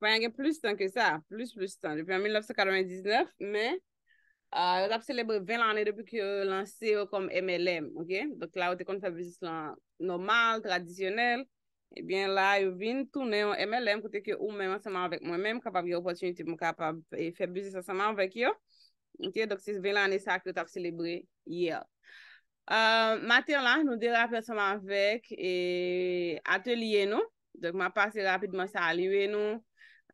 Panyan gen plus tan ke sa, plus plus tan. Depen 1999, men, yo tap celebre 20 lane depen ki yo lanse yo kom MLM. Ok, doke la yo te kon fap vizis lan normal, tradisyonel. Ebyen eh la yo vin toune yo MLM, kote ki yo ou men anseman vek mwen men, kapap yo opotunite mwen kapap e fap vizis anseman vek yo. Ok, doke se 20 lane sa ki yo tap celebre, yeah. Maten la, nou de rap anseman vek atelier nou. Dok ma pase rapidman saliwe nou,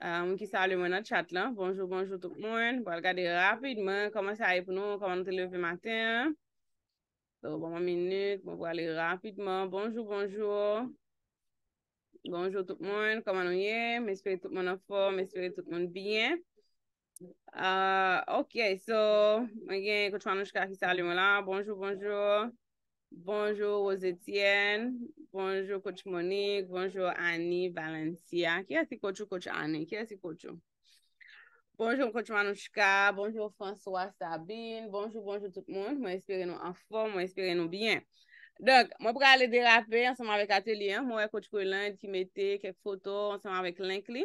euh, moun ki saliwe moun nat chat lan. Bonjou, bonjou tout moun, moun bon, al gade rapidman, koman saliwe nou, koman nou te leve maten. So, bon, moun bon, moun meni, moun moun al gade rapidman, bonjou, bonjou. Bonjou tout moun, koman nou ye, moun espere tout moun nou fò, moun espere tout moun biyen. Euh, ok, so, moun gen, kout chwa nou chka ki saliwe moun la, bonjou, bonjou. Bonjour Rosetienne, bonjour Kochi Monique, bonjour Annie Valencia, bonjour Kochi Manouchka, bonjour François Sabine, bonjour bonjour tout le monde, mwen espéren nou en forme, mwen espéren nou bien. Mwen pou ka ale derape, mwen seman vek Atelier, mwen vek Kochi Koulin, di ki mete kek foto, mwen seman vek Linkli.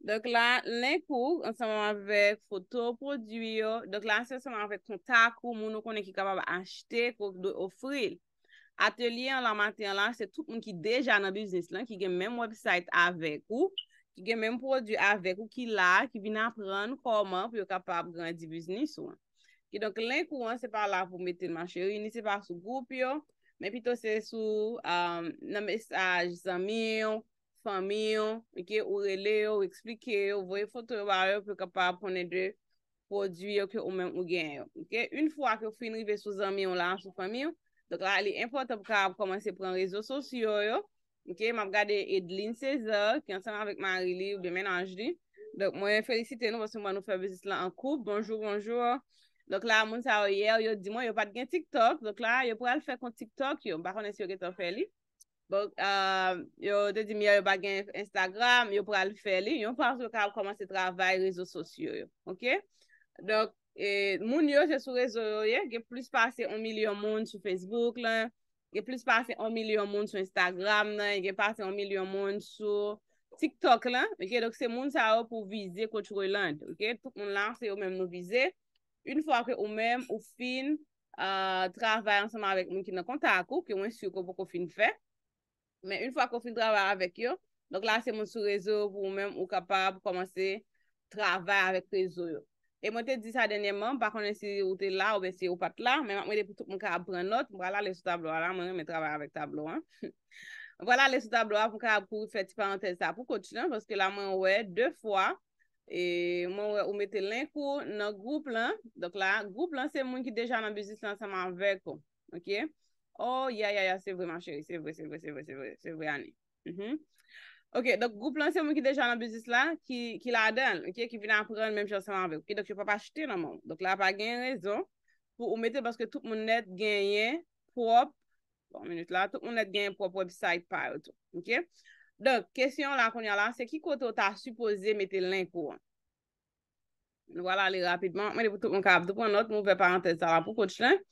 Donk la, len kou, anseman vek foto, produyo. Donk la, anseman vek kontak ou moun nou konen ki kapab achete kou do ofril. Atelier an la maten an la, se tout moun ki deja nan biznis lan, ki gen menm website avek ou, ki gen menm produy avek ou ki la, ki vin apren koman pou yo kapab grandi biznis ou. Ki donk len kou an, se pa la pou meten mancheri, ni se pa sou goup yo, menpito se sou nan mesaj zamiyo, fami yo, ou rele yo, ou explike yo, ou voye fote yo ba yo pou kapap ponede podi yo ki ou men ou gen yo. Un fwa ki ou finrive sou zami yo la, sou fami yo, dok la, li importan pou ka ap komanse pran rezo sosyo yo. Ok, mab gade Edlin Cezar, ki ansanman vek Marily, ou bemenanj di. Dok, mwen felicite nou vason mwen nou fe bezis lan an koup. Bonjou, bonjou. Dok la, moun sa oyer, yo di mwen yo pat gen TikTok. Dok la, yo pral fe kon TikTok yo, ba kones yo ke to feli. Bon, euh, yo de di miye yo bagen Instagram, yo pral fè li, yo pral sò ka ap koman se travay rezo sòsyo yo, ok? Dok, e, moun yo se sou rezo yo ye, ge plis pase 1 milyon moun sou Facebook lan, ge plis pase 1 milyon moun sou Instagram lan, ge pase 1 milyon moun sou TikTok lan, ok? Ok, dok se moun sa yo pou vize kotro lan, ok? Tout moun lan se yo mèm nou vize, un fwa ke ou mèm, ou fin, euh, travay ansama avèk moun ki nan kontak ou, ki mwen syo ko voko fin fè. Men, un fwa kon fin dravar avèk yo, donk la se moun sou rezo pou mèm ou kapar pou komanse travar avèk rezo yo. E mwen te di sa denye man, pa konen si ou te la ou ben si ou pat la, men ak mwen de pou toup mwen ka ap pren not, mwen la le sou tablo a la, mwen re mwen travar avèk tablo a. Mwen la le sou tablo a pou kaman pou fè ti parentè sa pou koti lan, poske la mwen wè de fwa, e mwen wè ou mette lèn kou nan goup lan, donk la, goup lan se mwen ki dejan an bezis lan sa mè avèk yo. Oké? Oh, ya, ya, ya, se vreman chéri, se vre, se vre, se vre, se vre, se vre, se vre, ane. Mm-hmm. Ok, donk, goup lan se mwen ki deja nan bezis lan, ki la den, ok, ki vina pran menm chansaman vek, ok, donk, je pa pa chite nan moun. Donk, la pa gen rezon pou ou mete, baske tout moun net genye prop, bon, minute la, tout moun net genye prop website payout, ok. Donk, kesyon la kon ya la, se ki koto ta supose mete lankou an? Nou, wala, li rapidman, mwen li pou tout moun kap, tout moun not, moun ve parentese la pou koti chlenk.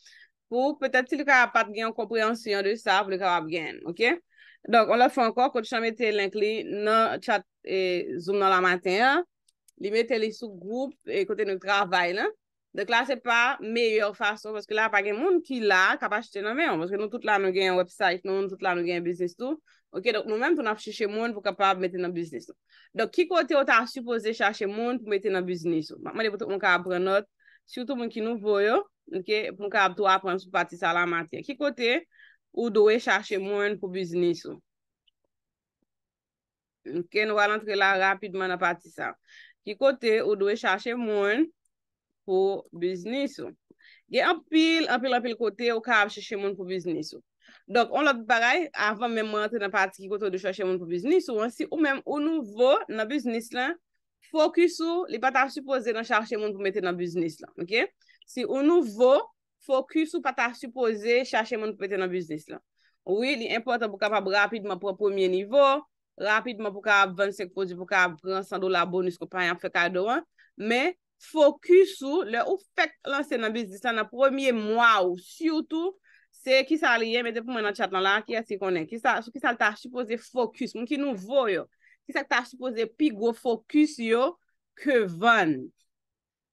pou petèp ti li ka apat gen yon komprehansiyon de sa pou li ka ap gen, ok? Donk, on la fè ankon, kòt chan mette link li nan chat e zoom nan la maten, li mette li sou group e kote nou travay, lan. Donk, la se pa, meyè ou fason, paske la apage moun ki la kapache te nan men, paske nou tout la nou gen website, nou tout la nou gen biznis tou, ok? Donk, nou men pou na fèche moun pou kapab mette nan biznis tou. Donk, ki kote ou ta supose chache moun pou mette nan biznis tou? Mwen e pou tou moun ka apre not, sou tou moun ki nou voyo, Mwen ka ap tou ap rems pou pati sa la mati. Ki kote, ou do we chache moun pou biznis ou. Mwen ke nou al antre la rapidman na pati sa. Ki kote, ou do we chache moun pou biznis ou. Ge apil, apil, apil kote ou ka ap chache moun pou biznis ou. Dok, on lop paray, avan men mwen antre na pati ki kote ou do chache moun pou biznis ou. Mwen si ou men ou nou vo nan biznis la, fokus ou li pat ap suppose nan chache moun pou mette nan biznis la. Mwen ke? Si ou nouvo, fokus ou pa ta supose chache moun pou pete nan biznis lan. Oui, li impotant pou kapap rapidman pou an premier nivou, rapidman pou kapap 25 posi, pou kapap 100 dolar bonus kou payan fèk adouan, men fokus ou, le ou fèk lanse nan biznis lan nan premier mwa ou, syoutou, se ki sa liye, me depou mwen an chat nan la, ki ya si konen, ki sa, ki sa ta supose fokus, moun ki nouvo yo, ki sa ki ta supose pi gwo fokus yo, ke van.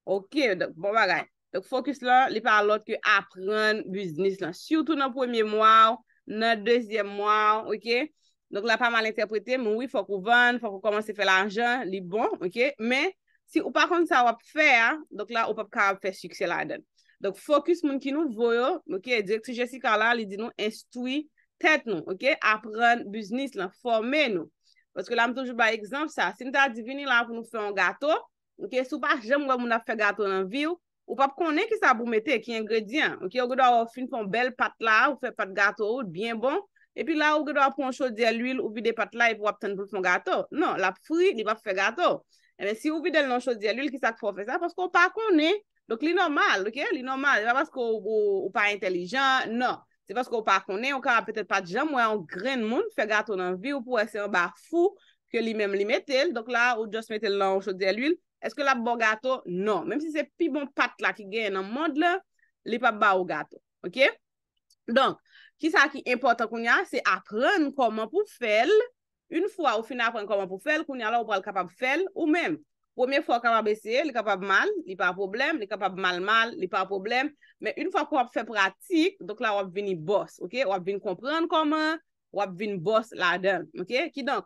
Ok, donk, bon bagay. Fokus la li pa alot ki apren biznis la. Soutou nan pwemye mwaw, nan dezyem mwaw, ok? Donk la pa mal interprete, mwen wifo kou ven, foko kou komanse fe lanjan, li bon, ok? Men, si ou pa kon sa wap fer, donk la ou pap ka wap fe suksye la den. Donk fokus moun ki nou voyo, ok? Direktri Jessica la li di nou estoui tet nou, ok? Apren biznis la, fome nou. Paske la m toujou ba egzans sa. Si nou ta di vini la pou nou fe an gato, ok? Sou pa jem wap moun ap fe gato nan viw, Ou pa pou konen ki sa pou mette, ki ingredyen. Ok, ou gwa do a fin fon bel pat la, ou fe pat gato ou, bien bon. E pi la, ou gwa do a pon chodye l'huil, ou vide pat la, e pou ap ten pou fon gato. Non, la fri, li pa pou fe gato. E men, si ou vide l'on chodye l'huil, ki sa pou pou fe sa, fos kon pa konen. Donc, li normal, ok, li normal. E pa fos kon ou pa intelijen, non. Se fos kon ou pa konen, ou ka ap petet pat jam, ou e an gren moun, fe gato nan vi, ou pou ese an ba fou, ke li menm li mette l. Donc, la, ou just mette l an chodye l' Eske la bo gato? Non. Mem si se pi bon pat la ki gen nan mod la, li pa ba ou gato. Ok? Donk, ki sa ki impotant koun ya, se apren koman pou fel. Un fwa ou fina apren koman pou fel, koun ya la ou pral kapab fel. Ou men, pwemye fwa kama besye, li kapab mal, li pa a problem, li kapab mal mal, li pa a problem. Men un fwa kwa ap fe pratik, donk la wap vini bos. Ok? Wap vini kompran koman, wap vini bos la den. Ok? Ki donk.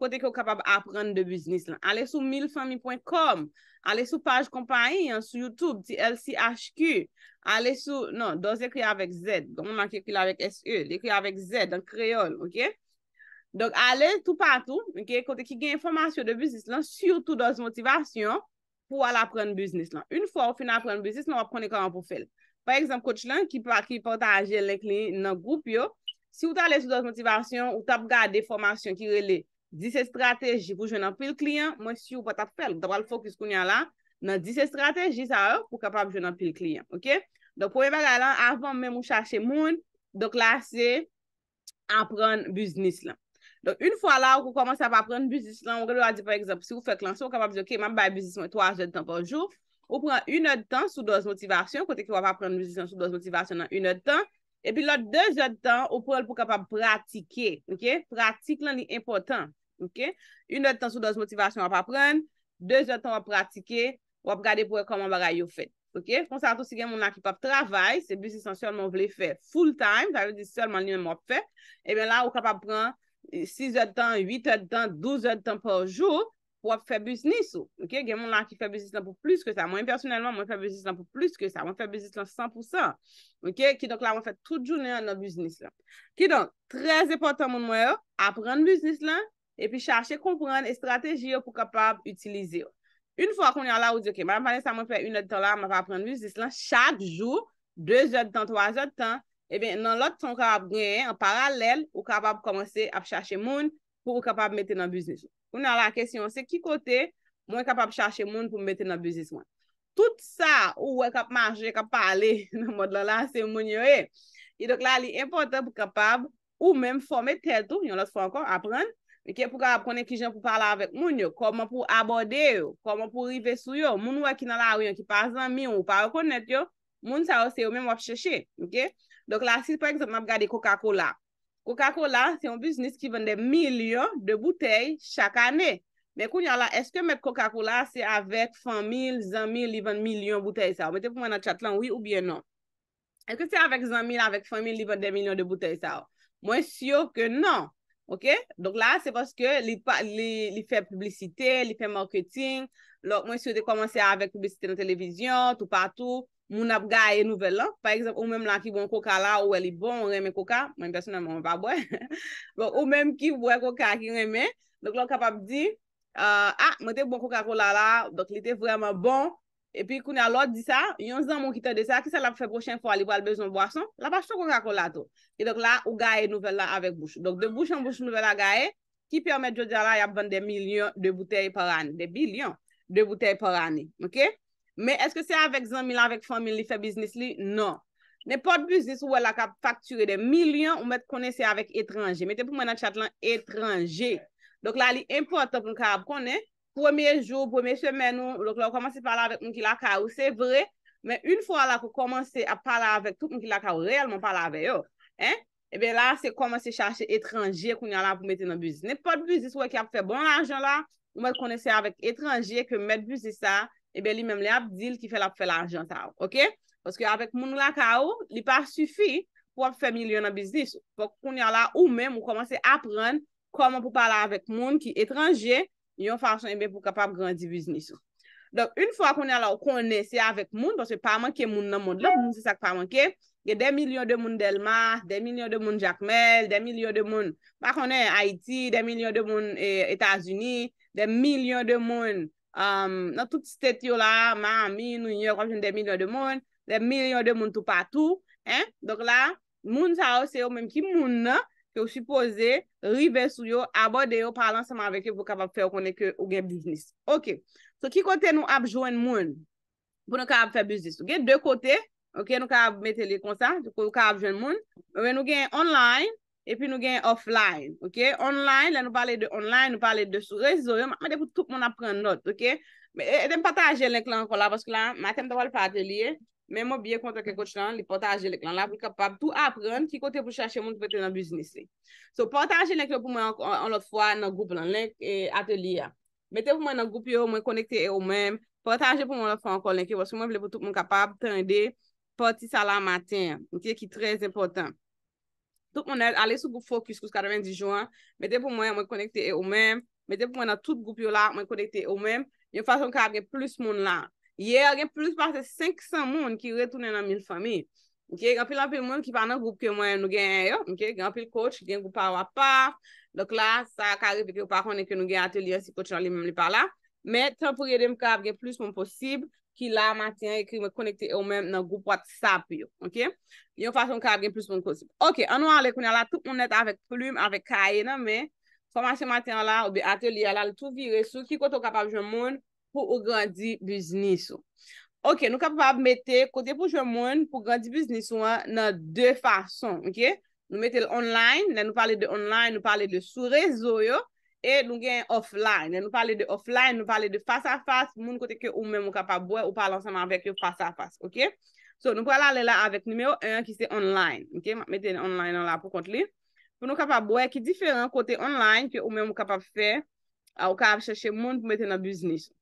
kote ki ou kapab apren de biznis lan. Ale sou 1000famil.com, ale sou page kompany, sou Youtube, ti LCHQ, ale sou, nan, do se kri avèk Z, do moun a kri avèk S-E, de kri avèk Z, dan kriol, ok? Donk ale tout patou, ok, kote ki gen informasyon de biznis lan, surtout do z motivasyon, pou al apren biznis lan. Un fò, ou fin apren biznis, nan wap prene kaman pou fel. Par exemple, kote lan, ki partage lèk lèk lèk nan goup yo, si ou ta ale sou do z motivasyon, ou ta ap gade de formasyon ki reley, Disè strategi pou jwen anpil kliyen, monsi ou patap pel, tabal fokus koun yon lan, nan disè strategi sa e pou kapab jwen anpil kliyen, ok? Donk pou yon baga lan, avan men mou chache moun, donk la se, anprenn biznis lan. Donk yon fwa la ou kou komanse apaprenn biznis lan, moun relo a di par eksemp, si ou fwek lan so, wou kapab zi, ok, man bay biznis moun 3 jèd tan pa joun, wou pran 1 jèd tan sou doz motivasyon, kote ki wap aprenn biznis lan sou doz motivasyon nan 1 jèd tan, epi lot 2 jèd tan, wou pral pou kapab Ok, 1 ou 2 tans ou 2 motivasyon wap apren, 2 ou 3 tans wap pratike, wap gade pou e koman bagay yo fet. Ok, fon sa to si gen moun an ki pap travay, se biznis an sèlman wale fet full time, sa vè di sèlman li men wap fet, e ben la ou kap apren 6 ou 8 ou 12 ou 3 tans pou wap fet biznis ou. Ok, gen moun an ki fet biznis lan pou plus ke sa, mwen personelman mwen fet biznis lan pou plus ke sa, mwen fet biznis lan 100%. Ok, ki donk la mwen fet tout jounen an nan biznis lan. Ki donk, 13 epotan moun mwen yo, apren biznis lan. epi chache kompren e strateji yo pou kapab utilize yo. Un fwa kon yon la ou diyo ke, Madame Vanessa mwen fe yon noti ton la mwen kapap pren vizis lan, chak joun 2 joun tan, 3 joun tan, e ben nan loti ton kapap greye, an paralel ou kapap komanse ap chache moun pou ou kapap mette nan vizis. Kon yon la kesyon, se ki kote mwen kapap chache moun pou mette nan vizis moun. Tout sa ou wè kap marje kap pale, nan mod la la, se moun yo e. E dok la li impote pou kapab ou men fwame tel tou yon loti fwa ankon, aprenn, Ike e pou ka ap konen ki jan pou pala avèk moun yo. Koman pou abode yo. Koman pou rive sou yo. Moun wè ki nan la wè yon ki pa zanmi yo ou pa wè konet yo. Moun sa yo se yo mèm wè ap chèche. Ike. Donk la si prek zanman ap gade Coca-Cola. Coca-Cola se yon bisnis ki vende milyon de boutey chak anè. Mè koun yon la eske met Coca-Cola se avèk fanmil, zanmil, li vende milyon boutey sa yo. Mè te pou mè nan chat lan wè ou bè nan. Eske se avèk zanmil, avèk fanmil, li vende milyon de boutey sa yo. Mwen si yo ke nan Ok, donk la se paske li fè publisite, li fè marketing, lòk mwen se yote komanse avèk publisite nan televizyon, tout patou, moun ap gaye nouvel an. Par exemple, ou mèm la ki bon koka la, ou wè li bon, wè mè koka, mwen personèman wè vabwè, bon ou mèm ki wè koka ki wè mè, donk lòk kapap di, a, mwen te bon koka kola la, donk li te vwèman bon. E pi kouni alot di sa, yon zan moun ki te de sa, ki sa la pou fè prochen fò alibwa al bezon bwa son, la pa chou kou kakolato. E dok la, ou gae nouvel la avèk bouchou. Dok de bouchou an bouchou nouvel la gae, ki pè omèd Jodjala yap vèn de milyon de boutei par an, de bilyon de boutei par an, ok? Mè eske se avèk zan milan avèk fòmil li fè biznis li? Non. Nè pot biznis ou wè la kap fakture de milyon ou mèt konè se avèk etranje. Mè te pou mè nan chat lan etranje. Dok la li importan pou mè ka ap konè. Pwemye jou, pwemye semen ou, lòk lòk komanse pala avèk moun ki laka ou, se vre, men yon fwa lòk komanse ap pala avèk tout moun ki laka ou, reyelman pala avè yo, e ben la se komanse chache etranje koun yon la pou mette nan bizis. Nèpon bizis wè ki ap fè bon l'arjan la, mwen kone se avèk etranje ke mette bizis sa, e ben li menm le ap dil ki fè la pou fè l'arjan tau, ok? Poske avèk moun laka ou, li pa sufi pou ap fè milyon nan bizis. Fòk koun yon la ou menm ou komanse ap ren, koman pou pala av Yon fason ebe pou kapap grandiviz niso. Donk, un fwa konen ala ou konen, se avek moun, bo se pa manke moun nan moun la, moun se sak pa manke, ge de milyon de moun Delma, de milyon de moun Jacquemelle, de milyon de moun, bak konen Haiti, de milyon de moun Etats-Unis, eh, de milyon de moun, nan um, tout stet yo la, Mamine, New York, anjen de milyon de moun, de milyon de moun tout patou, donk la, moun sa ou se yo menm ki moun nan, pe ou si pose, rive sou yo, abode yo, pale ansama aveke pou ka va fe ou koneke ou gen biznis. Ok, so ki kote nou ap jwen moun? Pou nou ka ap fe biznis? Ok, de kote, ok, nou ka ap mette li konsa, pou nou ka ap jwen moun, nou gen online, epi nou gen offline. Ok, online, la nou pale de online, nou pale de sou rezo yo, ma de pou tout moun ap pren not, ok? E tem e, pataje lèk lan kon la, posk la, ma tem ta wale pataje liye, Men mou biye kontak lèkot chan, li potaje lèk lèk lèk. Moun la pou kapab tout apren ki kote pou chache moun ki vete nan biznis. So potaje lèk lèk pou mwen an lot fwa nan goup nan lèk e atelier. Mete pou mwen nan goup yo mwen konekte yo e mèm. Potaje pou mwen an lot fwa an kol lèk lèk. Vos moun vle pou tout moun kapab tende poti sa la matin. Moun ki e ki trez important. Tout moun alè sou goup fokus kous 90 jouan. Mete pou mwen mwen konekte yo e mèm. Mete pou mwen nan tout goup yo la mwen konekte yo mèm. Yon fason kade plus moun la. Ye a gen plus parte 500 moun ki retounen nan mil fami. Ok, gen apil apil moun ki pa nan goup ke mwen nou gen a yo. Ok, gen apil kouch, gen goup a wapar. Dok la, sa karibik yo pa konen ke nou gen atelier si kouch nan li menm li pa la. Met, tan pou yedem ka ap gen plus moun posib, ki la maten ekri me konekte yo menm nan goup wat sap yo. Ok, yon fason ka ap gen plus moun posib. Ok, anwa le kounen la, tout moun net avèk plume, avèk kaye nan me. Formasyon maten la, oube atelier la, li tou vire sou ki koto kapab joun moun pou ou gandhi biznis ou. Ok, nou kapap mette kote pou jwenn moun pou gandhi biznis ou nan de fason, ok? Nou mette l'online, nan nou pale de online, nou pale de sou rezo yo, e nou gen offline, nan nou pale de offline, nou pale de fasa fasa, moun kote ke ou men mou kapap bwe ou pale ansan anvek yo fasa fasa, ok? So, nou pou ala le la avek nimeyo 1 ki se online, ok? Mwen mette online an la pou kont li. Pou nou kapap bwe ki diferan kote online ke ou men mou kapap fe, ou ka ap chache moun pou mette nan biznis ou.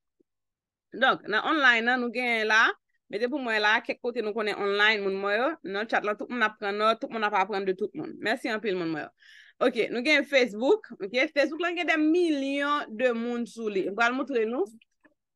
Donk, nan online nan nou gen la, mette pou mwen la, kek kote nou konen online moun mwen yo, nan chat la, tout moun apren nou, tout moun apren de tout moun. Mersi anpil moun mwen yo. Ok, nou gen Facebook, ok, Facebook lan gen den milyon de moun sou li. Mwen mwotre nou,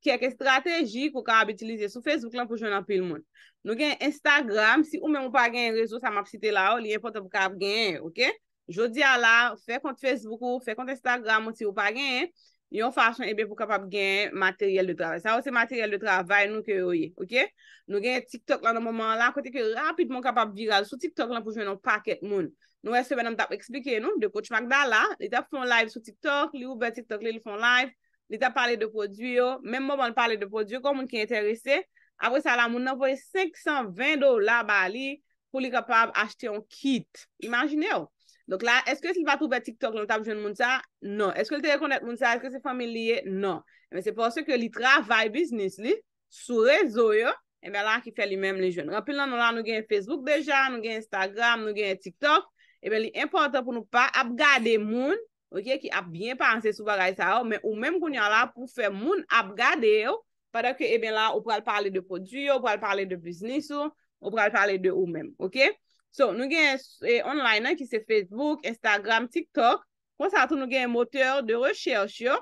kek estrategi pou ka ap itilize sou Facebook lan pou joun anpil moun. Nou gen Instagram, si ou men moun pa gen yon rezo sa map site la ou, li yon e pote pou ka ap gen, ok. Jodi ala, fe kont Facebook ou, fe kont Instagram ou, si ou pa gen, ok. Yon fasyon ebe pou kapap gen materyel de travay. Sa ou se materyel de travay nou ke oye, okey? Nou gen TikTok lan nou moman la, kote ke rapidman kapap viral sou TikTok lan pou jwen nou paket moun. Nou esebe nan tap eksplike nou, de Coach Magda la, li tap fon live sou TikTok, li oube TikTok li li fon live, li tap pale de prodwyo, menmou ban pale de prodwyo kon moun ki enterese, apwe sa la moun nanvoye 520 do la bali pou li kapap achte yon kit. Imagine yo! Donk la, eske li va toube TikTok loun tab joun moun sa? Non. Eske li terekonet moun sa? Eske se familye? Non. Emen se pwosè ke li travay biznis li sou rezo yo, emen la ki fè li menm li joun. Rampil nan nou la nou gen Facebook deja, nou gen Instagram, nou gen TikTok, emen li impwantan pou nou pa ap gade moun, eh ki ap bien panse sou baray sa yo, men ou menm koun yon la pou fè moun ap gade yo, padak ke emen la ou pral pale de prodjyo, ou pral pale de biznis yo, ou pral pale de ou menm, okey? So, nou gen e, online nan ki se Facebook, Instagram, TikTok. Kwa sa tou nou gen moteur de rechers yo.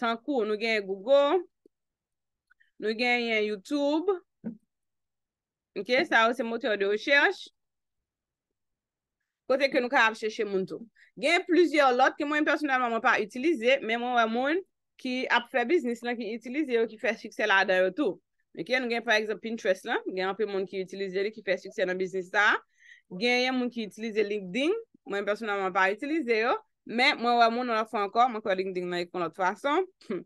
Tan kou nou gen Google, nou gen YouTube. Ok, sa ou se moteur de rechers. Kote ke nou ka ap cheshe moun tou. Gen plizye ou lot ke moun personalman moun pa utilize, men moun wè moun ki ap fè biznis nan ki utilize yo ki fè sikse la da yo tou. Ok, nou gen par exemple Pinterest nan. Gen ap fè moun ki utilize li ki fè sikse la biznis sa a. genye moun ki itilize LinkedIn, mwen personanman pa itilize yo, men mwen wè moun nou la fwa anko, mwen kwa LinkedIn nan ekon lot fwa son,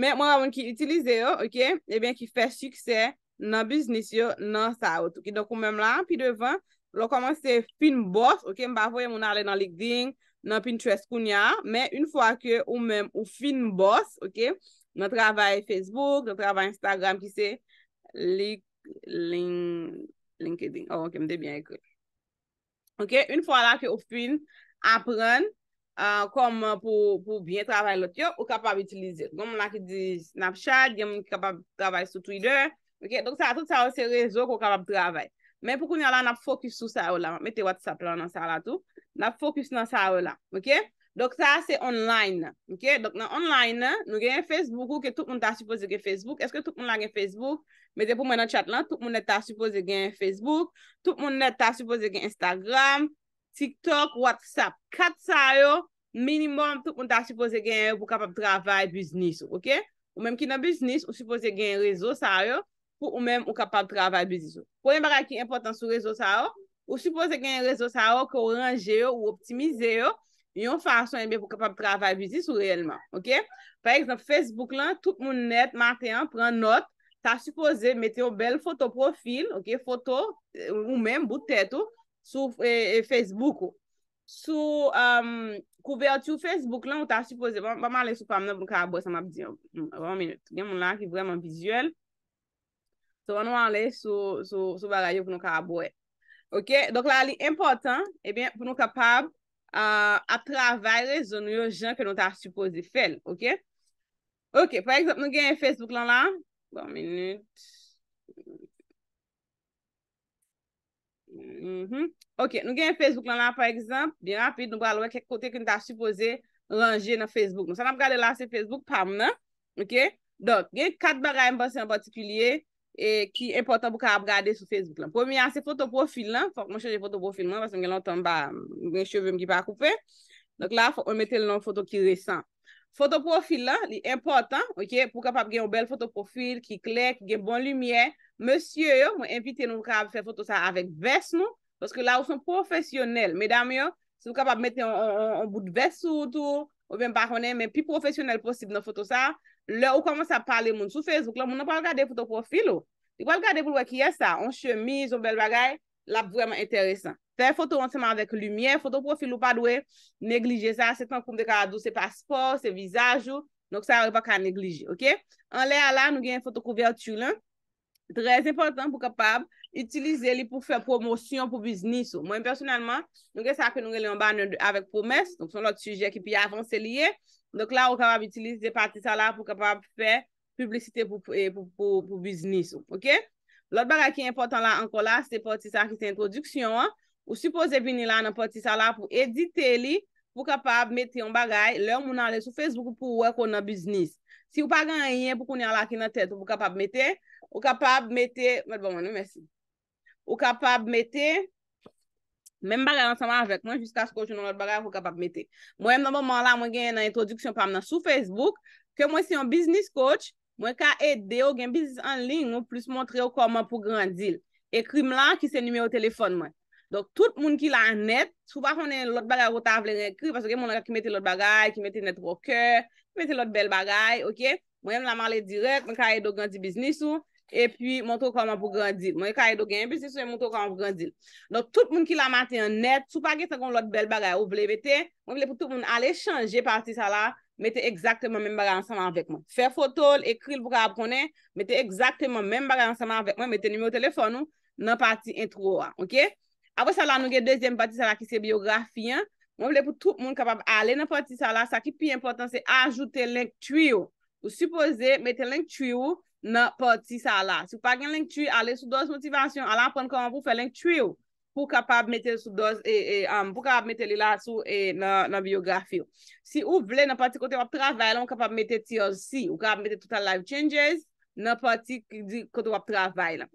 men mwen wè moun ki itilize yo, ebyen ki fè sikse nan bisnis yo nan sa out. Ok, do kou mèm la, pi devan, lò koman se finbos, ok, mbavoye moun ale nan LinkedIn, nan Pinterest koun ya, men un fwa ke ou mèm ou finbos, ok, nou travay Facebook, nou travay Instagram, ki se LinkedIn, oh, ok, mde byen ekon, Ok, un fwa la ke ou fin apren kom pou byen travay lot yo, ou kapab itilize. Goun moun la ki di Snapchat, gen moun ki kapab travay sou Twitter. Ok, donk sa, tout sa ou se rezo kou kapab travay. Men pou koun yon la nap fokus sou sa ou la. Mette WhatsApp lan nan sa ou la tou. Nap fokus nan sa ou la. Ok? Dok sa, se online. Ok, dok nan online, nou gen Facebook ou ke tout moun ta suppose gen Facebook. Eske tout moun la gen Facebook, mese pou mwen nan chat lan, tout moun net ta suppose gen Facebook, tout moun net ta suppose gen Instagram, TikTok, WhatsApp. Kat sa yo, minimum tout moun ta suppose gen yo pou kapab trabay biznis. Ok? Ou menm ki nan biznis, ou suppose gen rezo sa yo, pou ou menm ou kapab trabay biznis. Po yon baray ki important sou rezo sa yo, ou suppose gen rezo sa yo ke ou range yo, ou optimize yo, yon fason yon eh be pou kapab travay vizis ou reyelman, ok? Par exemple, Facebook lan, tout moun net, matre an, pran not, ta suppose, mette yon bel foto profil, ok? Foto, eh, ou men, bout tèt ou, sou eh, Facebook ou. Sou kouberti ou Facebook lan, ou ta suppose, vaman ale sou pamnen pou nou karaboy sa map diyon, oh, hmm, vaman minute, gen moun lan ki vreman vizuel, so vaman ale sou barayon pou nou karaboy. Ok? Dok la li impotant, e ben, pou nou kapab, a euh, travay rezonou yo jan ke nou ta supose fel, ok? Ok, pou eksept, nou gen yon Facebook lan la, bon menit, mhm, ok, nou gen yon Facebook lan la pou eksept, bi rapit, nou bo alwe kek kote ke nou ta supose ranger nan Facebook, nou san ap gade la se Facebook pam, nan? Ok, donk, gen kat bagay mba se yon patikilye, E ki important pou ka ap gade sou Facebook lan. Premier, se fotoprofil lan, pou mwen chaje fotoprofil mwen, pas mwen gen lontan ba gen cheve mwen ki pa akoupe, donc la, ou mette loun foto ki resan. Fotoprofil lan, li important, pou kapap gen yon bel fotoprofil, ki kler, ki gen bon lumye, monsye yo, mwen impite nou ka ap fè fotosar avèk ves nou, paske la ou son profesyonel. Medam yo, se pou kapap mette yon bout vès ou tou, ou ben barone, men pi profesyonel posib nan fotosar, Lè ou koman sa pale moun sou Facebook, lè moun an pa lkade fotoprofilo. Likwa lkade pou lwe kiye sa, an chemise, an bel bagay, lap vreman enteresan. Foto an seman vek lumye, fotoprofilo pa dwe, neglije sa, se tan pou mde ka adou se paspor, se vizajou, nok sa ari pa ka neglije, ok? An lè a la, nou gen fotokouvertu lè, dres important pou kapab, itilize li pou fè promosyon pou biznisou. Mwen personalman, nou gen sa ke nou gen lè an ban avèk promes, nok son lòt suje ki pi avanse liye, Donk la ou kapab itilis de pati sa la pou kapab fè publicite pou bisnis ou, ok? Lot bagay ki important la anko la, se pati sa ki te introdüksyon, ou suppose vini la nan pati sa la pou edite li, pou kapab meti yon bagay, lè ou moun alè sou Facebook pou wè kon nan bisnis. Si ou pa ganyen, pou kon yon laki nan tèt, ou pou kapab meti, ou kapab meti, ou kapab meti, Mem bagay ansama avek, mwen jiska skoche nou lot bagay pou kapap mette. Mwen yon moun la mwen gen yon introduksyon pam nan sou Facebook, ke mwen si yon business coach, mwen ka ede ou gen business online ou plus montre ou koman pou grandil. Ekri mla ki se nime ou telefon mwen. Dok tout moun ki la net, sou pa konen lot bagay ou ta vle renkri, pasou gen moun la ki mette lot bagay, ki mette net broker, ki mette lot bel bagay, ok? Mwen yon la moun le direk, mwen ka ede ou grandi business ou, e pi mwen tou kwa mwen pou grandil. Mwen e kaye do gen, bisisou e mwen tou kwa mwen pou grandil. Don, tout moun ki la mate en net, sou pa ge ten kon lout bel bagay, ouble bete, mwen bile pou tout moun ale chanje pati sa la, mette ekzaktman men bagay ansaman vek mwen. Fè fotol, ekril pou ka ap kone, mette ekzaktman men bagay ansaman vek mwen, mette nime ou telefon nou, nan pati intro a. Ok? Apo sa la nou ge, dezyen pati sa la ki se biografi an, mwen bile pou tout moun kapab ale nan pati sa la, sa ki pi importan se ajoute lenk tuyo. nan pati sa la. Si ou pa gen lenk twi, ale sou dos motivasyon, ala anpon kon anpon pou fe lenk twi ou, e, e, pou kapab mette li la sou e, nan biyografi ou. Si ou vle nan pati kote wap travay la, ou kapab mette tiyoz si, ou kapab mette total life changers, nan pati kote wap travay la.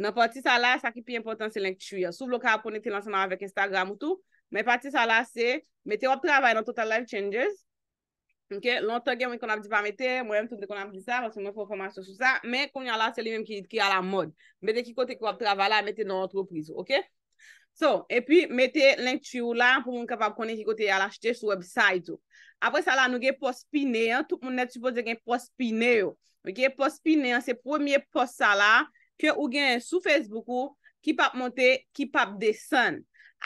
Nan pati sa la, sa ki pi important se lenk twi yo. Sou vle ou kapab poni tiyoz nan avèk Instagram ou tou, men pati sa la se, mette wap travay la total life changers, Ok, lontan gen mwen kon ap di pa mette, mwen mwen tout de kon ap di sa, mwen se mwen performasyon sou sa, men kon yon la se li menm ki yon ki ala mod, mette ki kote kwa ap travala, mette nan antroprizo, ok? So, epi, mette lenk tiyou la pou mwen kapap konen ki kote ala chite sou website yo. Apre sa la nou gen post pine, tout moun net supose gen post pine yo. Ok, post pine, se premier post sa la, ke ou gen sou Facebook ou, kipap monte, kipap desen.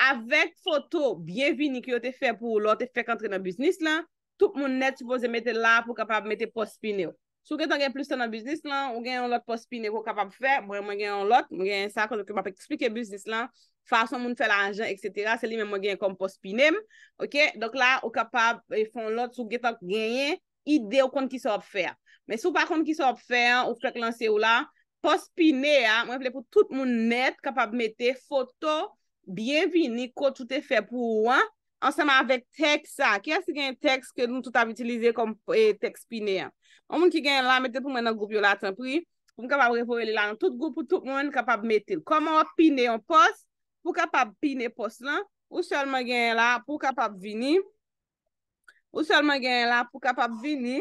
Avet foto, bienvini ki yo te fe pou lor te fek antre nan bisnis la, Toute moun net supose mette la pou kapab mette pospinem. Sou ketan gen plus ton an bisnis lan, ou gen yon lot pospinem pou kapab fè, mwen gen yon lot, mwen gen sa konnou ke map eksplike bisnis lan, fason moun fè la anjan, etc. Se li men mwen gen kom pospinem, ok? Donk la, ou kapab e fè yon lot sou ketan genye ide ou konn ki sa op fè. Men sou pa konn ki sa op fè, ou fèk lan se ou la, pospinem, mwen fè pou tout moun net kapab mette foto, bienvini, ko tout e fè pou ou an, ansanman avèk tekst sa. Kè se gen tekst ke nou tout avè itilize kom e, tekst pine ya? O moun ki gen la metè pou men nan goup yo la tanpri, pou m kapab repore li la nan tout goup pou tout moun kapab metè. Koman w ap pine yon post? Pou kapab pine post lan? Ou sol man gen la pou kapab vini? Ou sol man gen la pou kapab vini?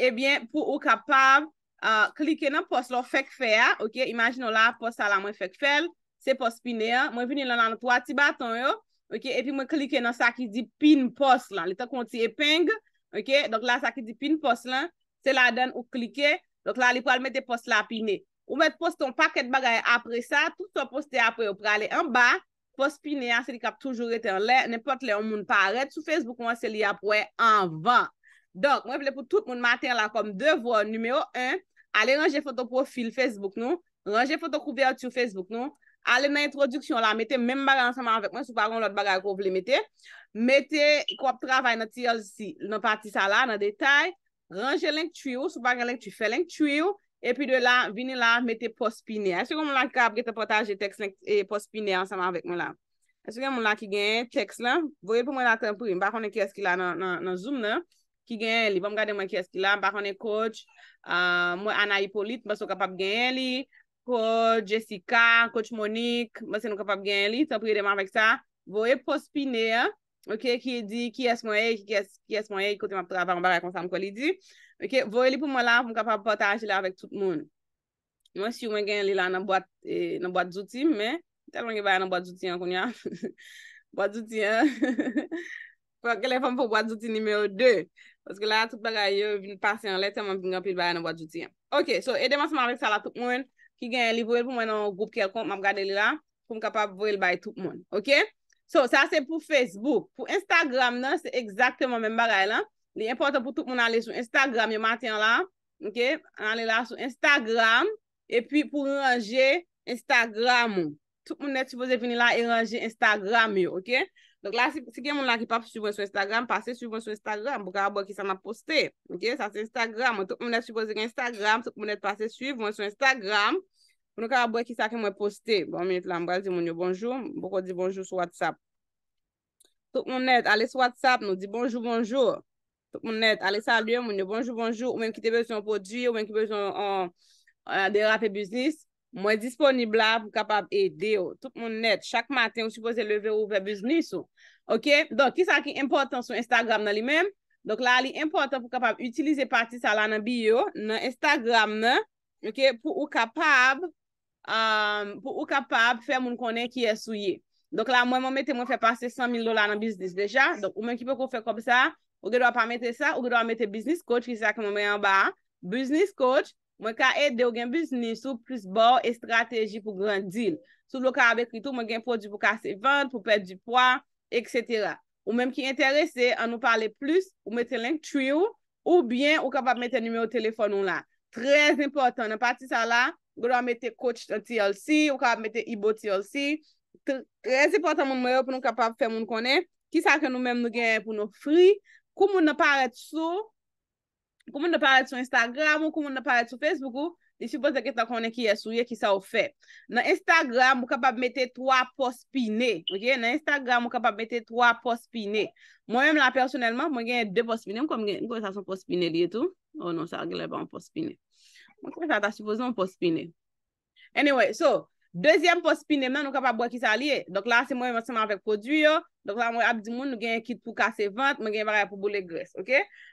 Ebyen, pou ou kapab klike nan post lan fèk fè ya? Ok, imagino la post ala mwen fèk fèl, se post pine ya, mwen vini la nan pwa ti baton yo, Ok, epi mwen klike nan sa ki di pin pos lan, li ta konti epeng, ok, donk la sa ki di pin pos lan, se la den ou klike, donk la li pou al mette pos la pine. Ou mette pos ton paket bagay apre sa, tout an poste apre ou prale an ba, pos pine a, se li kap toujou reten le, nepot le an moun paret, sou Facebook mwen se li apre an van. Donk, mwen vle pou tout moun mater la kom devwa, numeo 1, ale range foto profil Facebook nou, range foto kouber tou Facebook nou, Ale nan introduksyon la, mette menm bagay anseman avèk mwen, sou paron lòt bagay akou vle mette. Mette, kwa ap travay nan tiyal si, nan pati sa la, nan detay. Ranje lenk tiyou, sou paron lenk tifè lenk tiyou. E pi de la, vini la, mette pospine. E se kon moun la ki kabre te potaje teks lenk e, pospine anseman avèk mwen la. E se kon moun la ki genye teks la, voye pou mwen lakèm pou yon. Bakon e kyes ki la nan zoom la, ki genye li. Vam gade mwen kyes ki la, bakon e kouch. Mwen ana hipolit, baso kapap genye li. ko Jessica, koch Monique, basen nou kapap gen li, san pou yede man vek sa, vou e pospine ya, ok, ki e di, ki es mwen e, ki es mwen e, kote m ap travar, mbare kon sa m kwa li di, ok, vou e li pou mwen la, m kapap potaje la vek tout moun, mwen si ou men gen li la nan boat, e, nan boat zouti, men, tel mwen ge bayan nan boat zouti an koun ya, boat zouti an, pou akkele fom pou boat zouti nimeyo 2, paske la tout bagay yo, vin pasen lè, tenman vin gampil bayan nan boat zouti an, ok, ki gen li vorel pou mwen an ou group kel kont, map gade li la, pou m kapap vorel bay tout moun. Ok? So, sa se pou Facebook. Pou Instagram nan, se ekzaktenman men baray la. Li importan pou tout moun ale sou Instagram, yo maten la, ok? Ale la sou Instagram, e pi pou ranger Instagram. Tout moun net supoze vini la, e ranger Instagram yo, ok? Donc la, se gen moun la ki pap suven sou Instagram, pase suven sou Instagram, pou ka aboy ki sa nan poste, ok? Sa se Instagram, tout moun net supoze gen Instagram, tout moun net pase suven sou Instagram, pou nou ka abwe ki sa ke mwen poste, bon minute la, mwen zi mwen yo bonjou, mwen pou kwa di bonjou sou WhatsApp, tout moun net, ale sou WhatsApp nou, di bonjou, bonjou, tout moun net, ale salyen mwen yo bonjou, bonjou, mwen ki te besyon pou di, mwen ki te besyon de rafi biznis, mwen disponibla pou kapab ede yo, tout moun net, chak maten ou suppose leve ou ve biznis yo, ok, don ki sa ki important sou Instagram nan li men, donk la li important pou kapab utilize parti sa la nan biyo, nan Instagram nan, ok, pou ou kapab, Um, pou ou kapab fè moun konen ki esouye. Donk la mwen mwen mette mwen fè passe 100.000 dola nan biznis deja. Donk ou men ki pou kou fè kom sa, ou gen do a pamete sa, ou gen do a mette biznis kouch ki sa kwen mwen mwen yon ba. Biznis kouch mwen ka ede ou gen biznis sou plus bo e strateji pou grandil. Sou lo ka abekritou, mwen gen prodj pou kase vant, pou pet di pwa, etc. Ou men ki enterese a nou pale plus, ou mette link trio, ou bien ou kapab mette nime ou telefon nou la. Trez important, nan pati sa la, Goro a mette koch an TLC, ou ka ap mette ibo TLC. Rezi pota moun mwere ou pou nou kapap fe moun konen. Ki sa ke nou menm nou genye pou nou free. Kou moun napare tsu, kou moun napare tsu Instagram ou kou moun napare tsu Facebook ou, di si pou zeket la konen ki yesu ye ki sa ou fe. Na Instagram moun kapap mette 3 post pine, ok? Na Instagram moun kapap mette 3 post pine. Mwen menm la personelman, mwen genye 2 post pine. Mwen kom genye, mwen konye sa son post pine liye tou? Ou oh non sa, genye pou an post pine. Mwen kwen sa ta suposan pou post pine. Anyway, so, dezyen post pine mnen nou kapap bwa ki sa li e. Dok la se mwen mwen seman vek poduy yo. Dok la mwen ap di moun nou genye kit pou kase vant, mwen genye baraya pou bou le gres.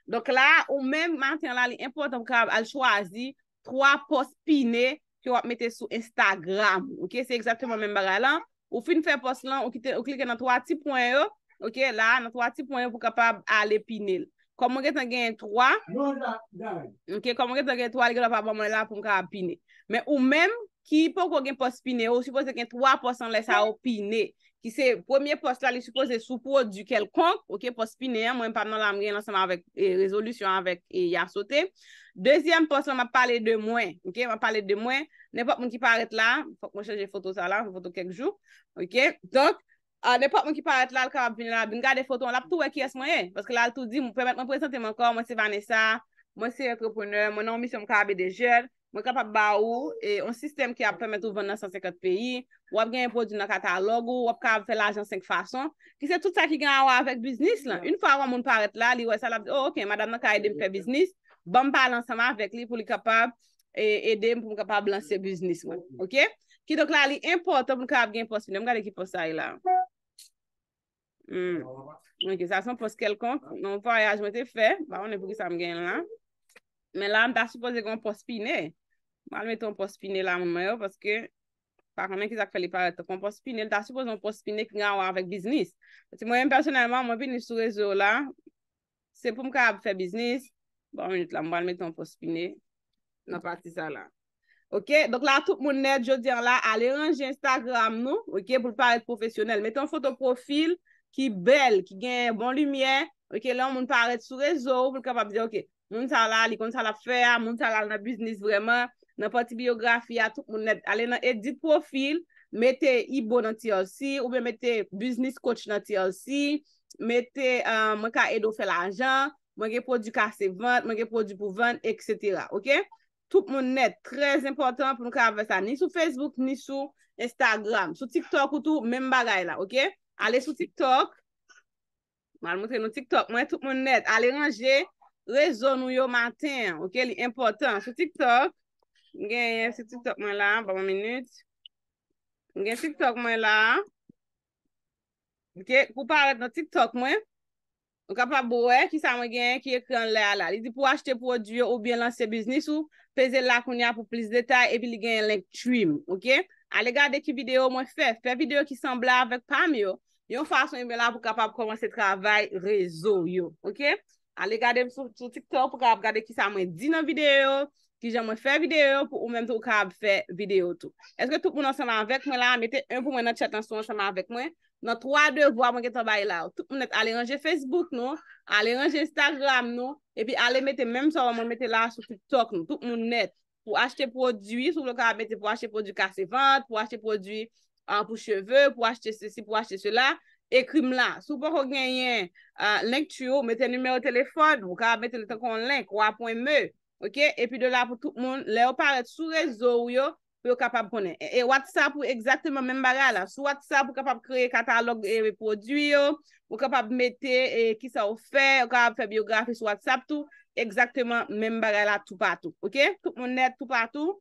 Dok la, ou men mwen seman la li importan pou kapap al chwazi 3 post pine ki wap mette sou Instagram. Ok, se ekzaktan mwen men baraya lan. Ou fin fe post lan, ou klike nan 3 ti pwanyo. Ok, la nan 3 ti pwanyo pou kapap ale pine l. kon mwen gen ten gen yon 3, kon mwen gen ten gen yon 3, li gen la pa mwen la pou mwen ka apine, men ou men, ki pou kon gen pos pine, ou si pos gen 3 pos an lè sa apine, ki se, pwemye pos la, li si pos de soupo du kelkon, ok, pos pine, mwen pan nan la mwen gen lansaman avèk, e rezolusyon avèk, e yasote, dezyen pos an ma pale de mwen, ok, ma pale de mwen, nepot mwen ki paret la, pou mwen chanje foto sa la, mwen foto kek jou, ok, tok, Nè pap mwen ki paret lal kabab vin la, bin gade foton, lal tout wèk yes mwen e, paske lal tout di mwen premente mwen prezente mwen kor, mwen se Vanessa, mwen se ekroponeur, mwen an misyon mwen kabbe de jèl, mwen kabab ba ou, e on sistem ki ap premente ou vende nan 150 peyi, wap gen prodjou nan katalog ou, wap kabbe felajan 5 fason, ki se tout sa ki gen awa avèk biznis lan. Un fwa waman mwen paret lal, li wè salab, o, ok, madame mwen kabbe edem pe biznis, ban mwen pale ansama avèk li pou li kabab edem pou mwen kabab lanse biznis mwen, ok? Ki do klali importan mwen mwenke sa son post kelkont nan voyaj mwen te fe ba mwen e pou ki sa mgen la men la m ta supose kon post pine mwen meton post pine la mwen meyo paske parmen ki sa kwele pare ta kon post pine, mwen ta supose kon post pine ki nga wan vek biznis mwen personelman mwen pe nisou rezo la se pou m ka fe biznis mwen meton post pine nan pati sa la ok, donk la tout moun net jo dir la ale range instagram nou pou pa ete profesyonel, meton fotoprofil ki bel, ki gen bon lumiye, ok, lan moun paret sou rezo, pou l ka pa biye, ok, moun sa la, li kon sa la fe, moun sa la la na biznis vreman, nan pati biyografya, tout moun net, ale nan edit profil, mete ibo nan ti ansi, ou be mete biznis kouch nan ti ansi, mete, euh, moun ka edo fe la anjan, moun ge prodju kase vant, moun ge prodju pou vant, etc., ok, tout moun net, trez important pou l ka ave sa, ni sou Facebook, ni sou Instagram, sou TikTok ou tou, men bagay la, ok, Ale sou Tik Tok. Mal moutre nou Tik Tok mwen. Tout moun net. Ale ranger rezon nou yo maten. Ok. Li important. Sou Tik Tok. Mwen bon, genye sou Tik Tok mwen la. 30 minutes. Mwen genye Tik Tok mwen la. Ok. Pou pa alet nou Tik Tok mwen. Ou ka pa boye. Ki sa mwen genye ki ekran la la. Li di pou achete prodwyo ou bien lanse biznis ou. Peze lakoun ya pou plis detay. Epi li genye link trim. Ok. Ale gade ki video mwen fè. Fè video ki sembla avèk pami yo. Yon fason yon be la pou kapap komanse travay rezo yon, ok? Ale gade m sou tiktok pou kapap gade ki sa mwen di nan videyo, ki jan mwen fe videyo pou ou menm tou kapap fe videyo tou. Eske tout moun anseman vek mwen la, mette yon pou mwen anseman vek mwen, nan 3-2 bwa mwen ke tabay la. Tout moun net, ale range Facebook nou, ale range Instagram nou, e pi ale mette menm sa waman mette la sou TikTok nou, tout moun net pou ashte prodwi, sou moun kapap mette pou ashte prodwi kase vant, pou ashte prodwi, Ah, pou cheve, pou achete se si, pou achete se la, ekrim la, sou pou kou genyen, euh, lenk tiyo, mette nime ou telefon, ou ka mette lenta kon lenk, ou apon me, ok, epi de la pou tout moun, le ou paret sou rezo ou yo, pou yo kapab pounen, e WhatsApp ou ekzakteman men baga la, sou WhatsApp ou kapab kreye katalog e reproduyo, ou kapab mette ki sa ou fe, ou kapab fe biografi sou WhatsApp tou, ekzakteman men baga la tout patou, ok, tout moun net tout patou,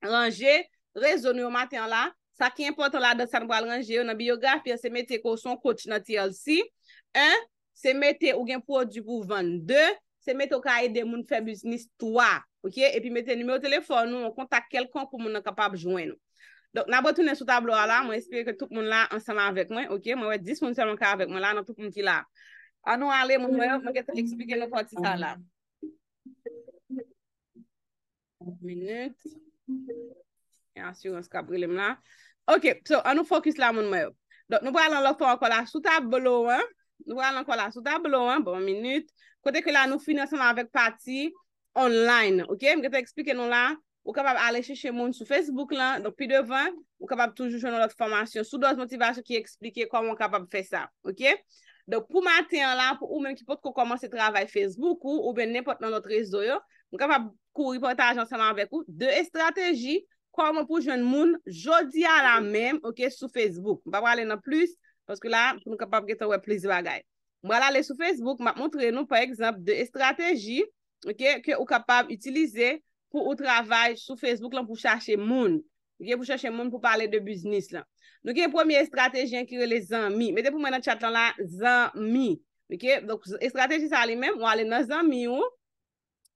range, rezo nou yo matyan la, Sa ki import la da san bo al range yo nan biyografya se mette ko son koti nati al si. An, se mette ou gen po di pou van. De, se mette ou ka ede moun febis nistoua. Ok, epi mette nime ou telefon nou. Ou kontak kel kon pou moun an kapab jwen nou. Donk, nan botounen sou tablo a la, moun espere ke tout moun la ansama avek mwen. Ok, moun wet disponsaryon ka avek mwen la nan tout moun ki la. An nou ale moun moun moun ketan ekspike lopoti sa la. Minut. Ya sure, an skabri lem la. Ok, so an nou fokus la moun mè yo. Don, nou vwa lan lòk fò an kon la sou tablo an. Nou vwa lan lòk an kon la sou tablo an. Bon, minute. Kote ke la nou fin anseman avèk pati online. Ok, mwen gata eksplike nou la. Ou kapab aleche chè moun sou Facebook lan. Don, pi devan, ou kapab toujou jounan lòk fòmasyon. Sou doz motivasyon ki eksplike komon kapab fè sa. Ok? Don, pou maten la, pou ou men ki pot kon komanse travè Facebook ou, ou ben ne pot nan lòk rezò yo, mwen kapab kou ripotaj anseman avèk ou, Kwa mwen pou jwen moun, jodi a la mèm, ok, sou Facebook. Mwen pa wale nan plus, pwoske la, mwen kapap gete wè plezi waga. Mwen wale ale sou Facebook, mwen ap montre nou, pa ekzamp, de estrategi, ok, ke w kapap utilize pou w travay sou Facebook lan pou chache moun, ok, pou chache moun pou pale de biznis lan. Nouke, premier estrategi an ki wè le zanmi. Mwen te pou mwen nan chat lan la, zanmi. Ok, dok, estrategi sa ale mèm, mwen wale nan zanmi ou,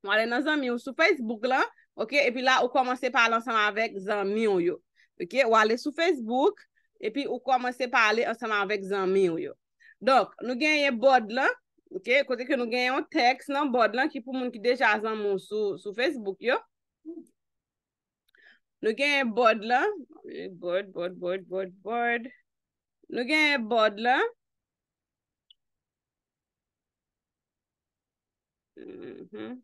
mwen wale nan zanmi ou sou Facebook lan, Ok, epi la ou komanse pale ansanman avèk zanmion yo. Ok, ou ale sou Facebook, epi ou komanse pale ansanman avèk zanmion yo. Dok, nou genye bod lan, ok, kote ke nou genye yon teks nan bod lan ki pou moun ki deja zanmoun sou Facebook yo. Nou genye bod lan, bod, bod, bod, bod, bod. Nou genye bod lan. Hmm, hmm.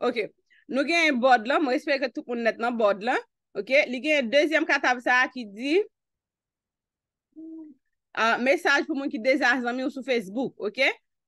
Ok. Nou gen yon bod la. Mwen espere ke tout moun net nan bod la. Ok. Li gen yon dezyen katavisa ki di mesaj pou moun ki dezyan zanmi ou sou Facebook. Ok.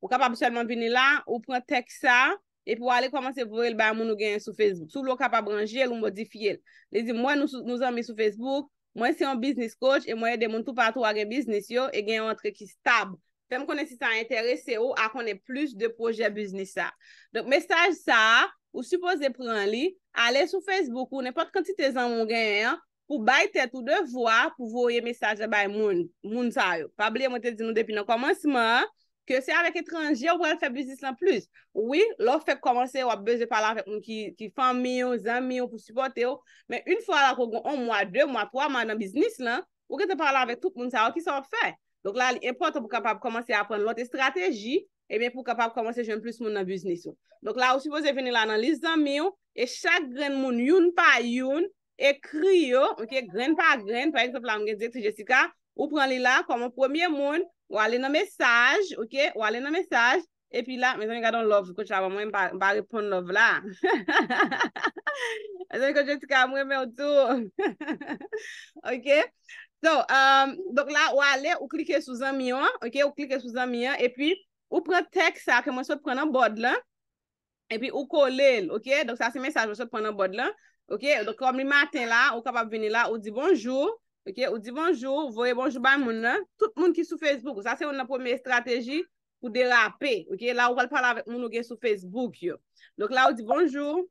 Ou kapabselman vini la. Ou pren tek sa. E pou ale komanse vwere lba moun nou gen sou Facebook. Sou lou kapabranje loun modifiye l. Li di mwen nou zanmi sou Facebook. Mwen se yon business coach. E mwen edem moun tou patou agen business yo. E gen yon entre ki stab. Fem konen si tan interese yo akone plus de proje business sa. Donk mesaj sa a Ou suppose pran li, ale sou Facebook ou nepot kantite zan moun genyen, pou bay tet ou devwa pou voye mesaje bay moun sa yo. Pabliye mwen te di nou depi nan komanseman, ke se avek etranje ou wèl fe biznis lan plus. Ouwi, lò fèk komanse ou ap beze pala fek moun ki fan milyon, zan milyon pou supote yo, men yon fwa la kogon 1 mwa, 2 mwa, 3 mwa nan biznis lan, ou ke te pala vek tout moun sa yo ki son fè. Donk la li, impote ou pou kapap komanse apan lote strategi, Ebyen eh pou kapap komanse jen plus moun nan biznis ou. Donk la ou suppose veni la nan lis dan mi ou, e chak gren moun youn pa youn, e kri yo, ok, gren pa gren, par eksepla, mwen gen zekte Jessica, ou pran li la koman premier moun, ou ale nan mesaj, ok, ou ale nan mesaj, e pi la, men zan mi gadan love, kon chaba mwen mba repon love la. Mwen zan mi kon Jessica mwen mwen ou tou. Ok, so, euh, donk la ou ale, ou klike sou zan mi ou, ok, ou klike sou zan mi ou, e pi, Ou pre tek sa ke mwen sot pren an bod la. E pi ou kole l. Ok. Donk sa se mesaj mwen sot pren an bod la. Ok. Donk kwa mi maten la. Ou kapap veni la. Ou di bonjou. Ok. Ou di bonjou. Ou voye bonjou bay moun la. Tout moun ki sou Facebook. Sa se moun nan pweme strategi pou derape. Ok. La ou kal pala avèk moun ou gen sou Facebook yo. Donk la ou di bonjou.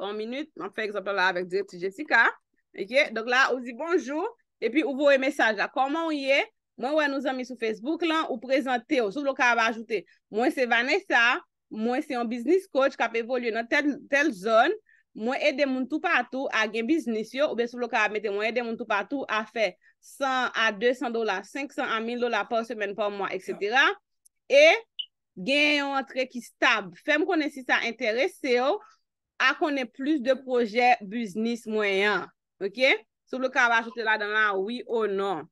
Bon minit. Mwen fè ekseptal la avèk direk ti Jessica. Ok. Donk la ou di bonjou. E pi ou voye mesaj la. Koman ou ye? Ok. mwen wè nou zan mi sou Facebook lan, ou prezante yo, sou lò ka va ajoute, mwen se Vanessa, mwen se yon business coach kap evolye nan tel zon, mwen ede moun tou patou a gen business yo, ou be sou lò ka va mette, mwen ede moun tou patou a fe 100 a 200 dola, 500 a 1000 dola per semen pou mwen, et setera, e gen yon antre ki stab. Fèm konen si sa interese yo, a konen plus de proje business mwen yan, ok? Sou lò ka va ajoute la dan la, oui ou non?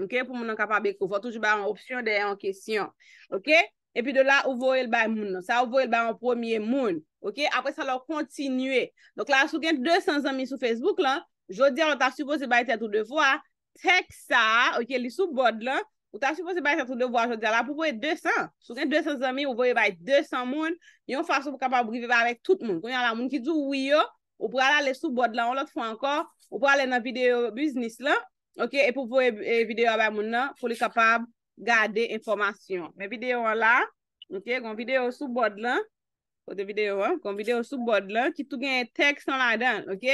Ok, pou moun an kapabekou. Fotojou ba an opsyon de an kesyon. Ok, epi de la ouvoye l bay moun nan. Sa ouvoye l bay an promye moun. Ok, apres sa lor kontinue. Donk la souken 200 anmi sou Facebook lan. Jodi an, ou ta supose bay tete ou devwa. Tek sa, ok, li soubod lan. Ou ta supose bay tete ou devwa. Jodi an, la pouvoye 200. Souken 200 anmi, ouvoye bay 200 moun. Yon fason pou kapabrivi bay avèk tout moun. Kwen yon la moun ki djou wiyo, ou pou ala le soubod lan. Ou lot fwa ankor, ou pou ala le nan video business lan. Ok, e pou pou e video a bay moun nan, pou li kapab gade informasyon. Me video an la, ok, kon video sou bod lan, kon video sou bod lan, ki tou genye tekst an la dan, ok,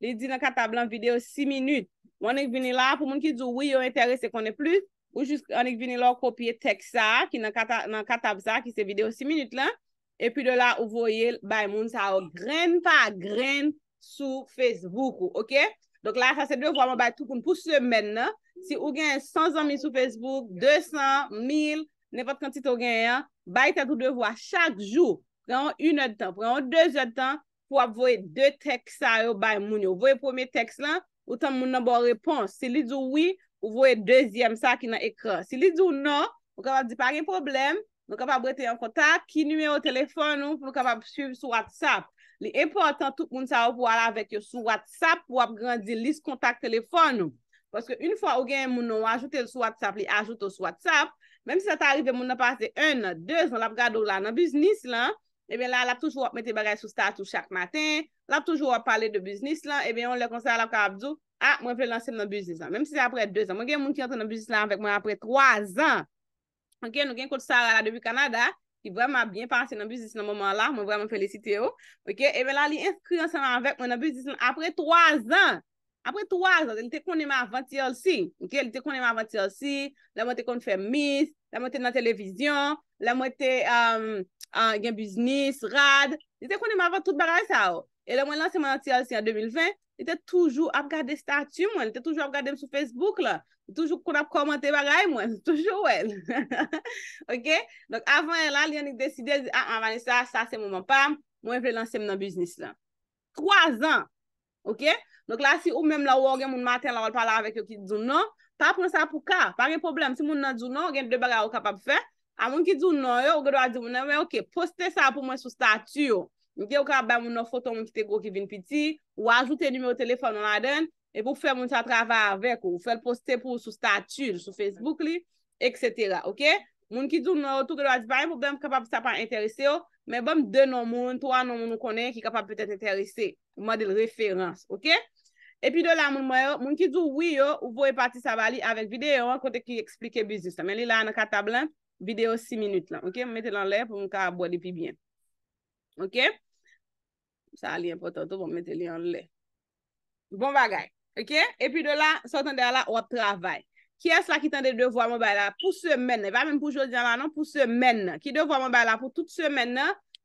li di nan katab lan video 6 minut. Mwen ek vini la, pou moun ki djou wiyo enterese konen pli, ou jis an ek vini la kopye tekst sa, ki nan katab sa, ki se video 6 minut lan, e pi de la ou voye bay moun sa ou gren pa gren sou Facebook ou, ok? Donk la, sa se dwe vwa mwen bay toukoun pou semen nan, si ou gen 100 anmi sou Facebook, 200, 1000, nepot kantit ou gen ya, bay tatou dwe vwa chak jou, preman 1 an tan, preman 2 an tan, pou ap vwey 2 tek sa yo bay moun yo. Vwey 1 teks lan, ou tan moun nan bon repons, se li djou oui, ou vwey 2 yem sa ki nan ekran. Se li djou non, nou kapap di pa gen problem, nou kapap brete yon kontak, ki nume ou telefon nou pou nou kapap suiv sou WhatsApp. li importan tout moun sa ou pou ala vek yo sou WhatsApp pou ap grandil list kontak telefon nou. Paske un fwa ou gen moun nou ajoute sou WhatsApp, li ajoute sou WhatsApp, menm si sa ta arrive moun nan parte 1, 2, moun la ap gado la nan bisnis lan, e eh ben la ap toujou ap mette barel sou status chak maten, la ap toujou ap pale de bisnis lan, e eh ben yon le konser la ka abdou, a, ah, mwen fe lanse nan bisnis lan, menm si sa apre 2 an. Mwen gen moun ki ante nan bisnis lan vek mwen apre 3 an, mwen gen nou gen kout sa ala devu Kanada, ki vwa mwa byen parse nan biznis nan mwaman la, mwen vwa mwen felisite yo. Ok, eh e mwen la li inskri anseman avèk mwen nan biznis nan apre 3 an. Apre 3 an, li te koni euh, mwen avanti al si. Ok, li te koni mwen avanti al si, la mwen te koni fè mis, la mwen te nan televizyon, la mwen te gen biznis, rad, li te koni mwen avanti tout bagay sa yo. E lè mwen lansi mwen avanti al si an 2020, li te toujou ap gade statu mwen, li te toujou ap gade m sou Facebook la. Toujou koun ap komante bagay mwen, toujou wèl. Ok? Donk avan elan, li anik deside, a, a, a, a, sa, sa, se moun mwen pam, mwen vre lanse mnen bisnis la. Kwa zan! Ok? Donk la si ou mwen la wò gen moun maten la wòl pala avèk yo ki doun nou, ta pronsa pou ka. Pari problem, si moun nan doun nou, gen dwe bagay wò kapap fè. A moun ki doun nou yo, wò gen wò a doun mwen, mwen ok, poste sa pou mwen sou statu yo. Mwen gen wò ka bè moun nou foton mwen ki te gwo ki vin piti, wò ajoute E pou fè moun sa travè avèk ou, fè l'poste pou sou statu, sou Facebook li, etc. Ok? Moun ki djou nou, tout kèdwa jibay, moun bèm kapap sa pa interese yo, mè bèm dè nou moun, twa nou moun nou konè, ki kapap petè interese, mòdè l'referans, ok? E pi do la moun mè yo, moun ki djou wiy yo, ou pou e pati sa bali avèk videyo, kontè ki eksplike bizis. Mè li la nan katab lan, videyo 6 minut lan, ok? Mète l'an lè pou moun ka bole pi byen. Ok? Sa li importan to, mète li an lè. Bon bagay. E pi do la, sa tande la, wap travay. Ki es la ki tande de vwa mwen bay la pou semen, e va men pou jodi an la nan pou semen. Ki de vwa mwen bay la pou tout semen,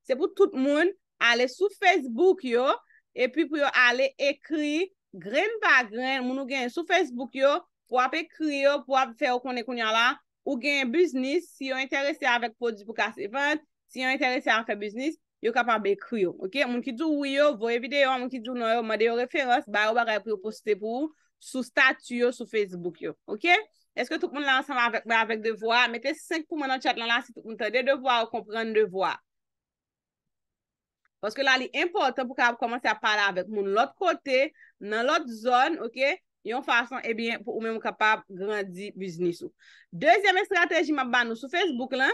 se pou tout moun ale sou Facebook yo. E pi pou yo ale ekri, gren vwa gren, moun ou gen sou Facebook yo, pou ap ekri yo, pou ap fe ou konen konen la. Ou gen business, si yo interese avèk pou di pou kase event, si yo interese avèk pou fè business. yo kapap be kriyo, ok? Moun ki djou wiyo, voye videyo, moun ki djou noyo, mwade yo referans, ba yo baka yo pre-poste pou, sou statu yo, sou Facebook yo, ok? Eske tout moun la ansama avèk, mwen avèk devwa, mette 5 pou mwen an chat lan la, si pou moun tade devwa ou komprende devwa. Poske la li importan pou kapap komanse a pala avèk moun lòt kote, nan lòt zon, ok? Yon fason, ebyen, eh pou mwen mou kapap grandi biznis yo. Dezyeme strateji mwen ban nou sou Facebook lan,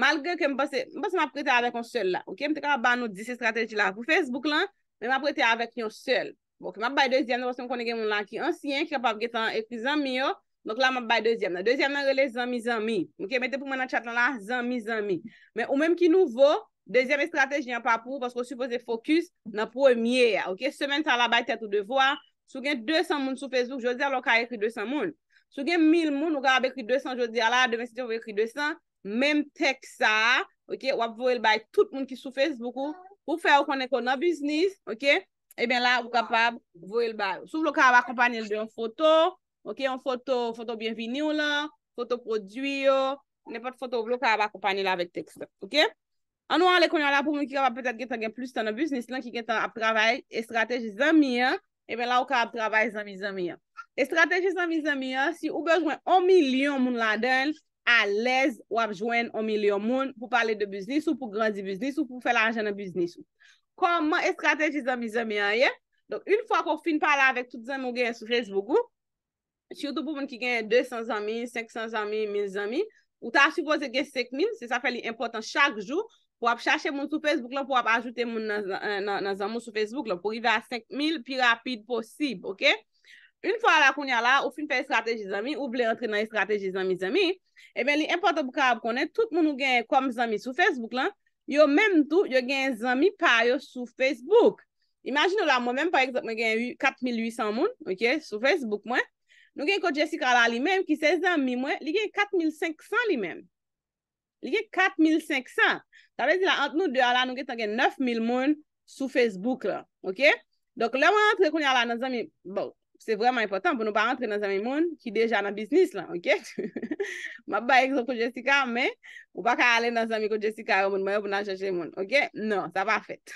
Malge ke m basi, m basi m ap prete avek yon sel la. Ok, m te ka ba nou disi strategi la pou Facebook lan, men m ap prete avek yon sel. Bon, ok, m ap bay deuxième, m basi m konen gen moun la ki ansyen, ki kap ap getan ekri zami yo. Donc la m ap bay deuxième. Deuxième nan rele zami, zami. Ok, m te pou men nan chat lan la, zami, zami. Men ou menm ki nouvo, deuxième strategi nyan pa pou, pasko sou pose fokus nan pou e miye ya. Ok, semen tan la bay tet ou devwa, sou gen 200 moun sou Facebook, jose alok a ekri 200 moun. Sou gen 1000 moun ou ka ab ekri 200, jose alak a dev menm tek sa, ok, wap voye l bay tout moun ki sou fese boku, pou fè w konen kon nan biznis, ok, e ben la w kapab voye l bay. Sou vlo ka w akompanyel de yon foto, ok, yon foto, foto bienvini ou la, foto prodwiyo, ne pat foto vlo ka w akompanyel avèk tek sa, ok. Anou an le konyon la pou moun ki kapab petèt getan gen plus tan nan biznis, lan ki getan ap travay estrategi zanmi ya, e ben la w ka ap travay zanmi zanmi ya. Estrategi zanmi zanmi ya, si ou bejwen 1 milyon moun la denj, a lez wap jwen o milyon moun pou pale de biznis ou pou grandi biznis ou pou fe la anjanan biznis ou. Koman estrategi zanbizami a ye? Donk, un fwa kon fin pale avèk tout zanmou gen yon resvougou, chiyoutou pou moun ki gen 200 zanmi, 500 zanmi, 1000 zanmi, ou ta a supose gen 5000, se sa fè li impotant chak jou, pou ap chache moun sou Facebook lò, pou ap ajoute moun nan zanmou euh, sou Facebook lò, pou i ve a 5000 pi rapide posib, ok? Un fwa la koun ya la, ou fin fè strategi zami, ou blè rentre nan strategi zami zami, e eh ben li importe bou ka ap konen, tout moun nou gen kom zami sou Facebook la, yo menm tou, yo gen zami payo sou Facebook. Imagin ou la, mwen menm par ekzat mwen gen 4,800 moun, ok, sou Facebook mwen. Nou gen kou Jessica la li menm ki se zami mwen, li gen 4,500 li menm. Li gen 4,500. Ta vez il a ant nou de ala nou gen 9,000 moun sou Facebook la, ok. Dok lè mwen rentre koun ya la nan zami, bou. Se vreman impotant pou nou pa rentre nan zami moun ki deja nan bisnis lan, ok? Ma bayek zon kon Jessica, men, ou pa ka ale nan zami kon Jessica yo moun, mwen yo pou nan chanche lè moun, ok? Non, sa pa fèt.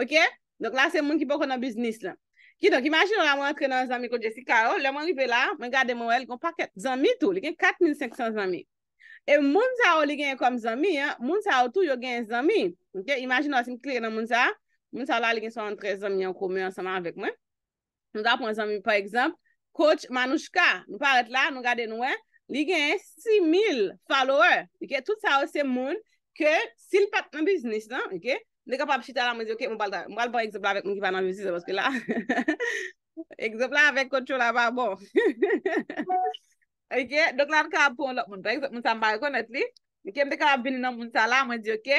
Ok? Donk la oh, se moun ki pou kon nan bisnis lan. Ki donk, imajin ou la mwen rentre nan zami kon Jessica yo, lè mwen rive la, mwen gade mwen wè, likon pa ket zami tou, likon 4500 zami. E moun sa ou li genye kom zami, moun sa ou tou yo genye zami, ok? Ok, imajin nou asim kliye nan moun sa, moun sa ou la li genye son 13 zami yo kome ansama avèk mwen. nou ta pon zanmi, par ekzamp, kouch Manouchka, nou paret la, nou gade nou we, li gen 6.000 follower, ike, tout sa ou se moun, ke sil pat nan biznis, nan, ike, de ka pap chita la, mwen di ok, mwen bal ban ekzemplar vek moun ki pa nan biznis, ekzemplar vek kouchou la ba, bon. Ike, dok nan ka pon lop, mwen di ok, mwen sa mbari konet li, ike, mwen de ka bin nan moun sa la, mwen di ok,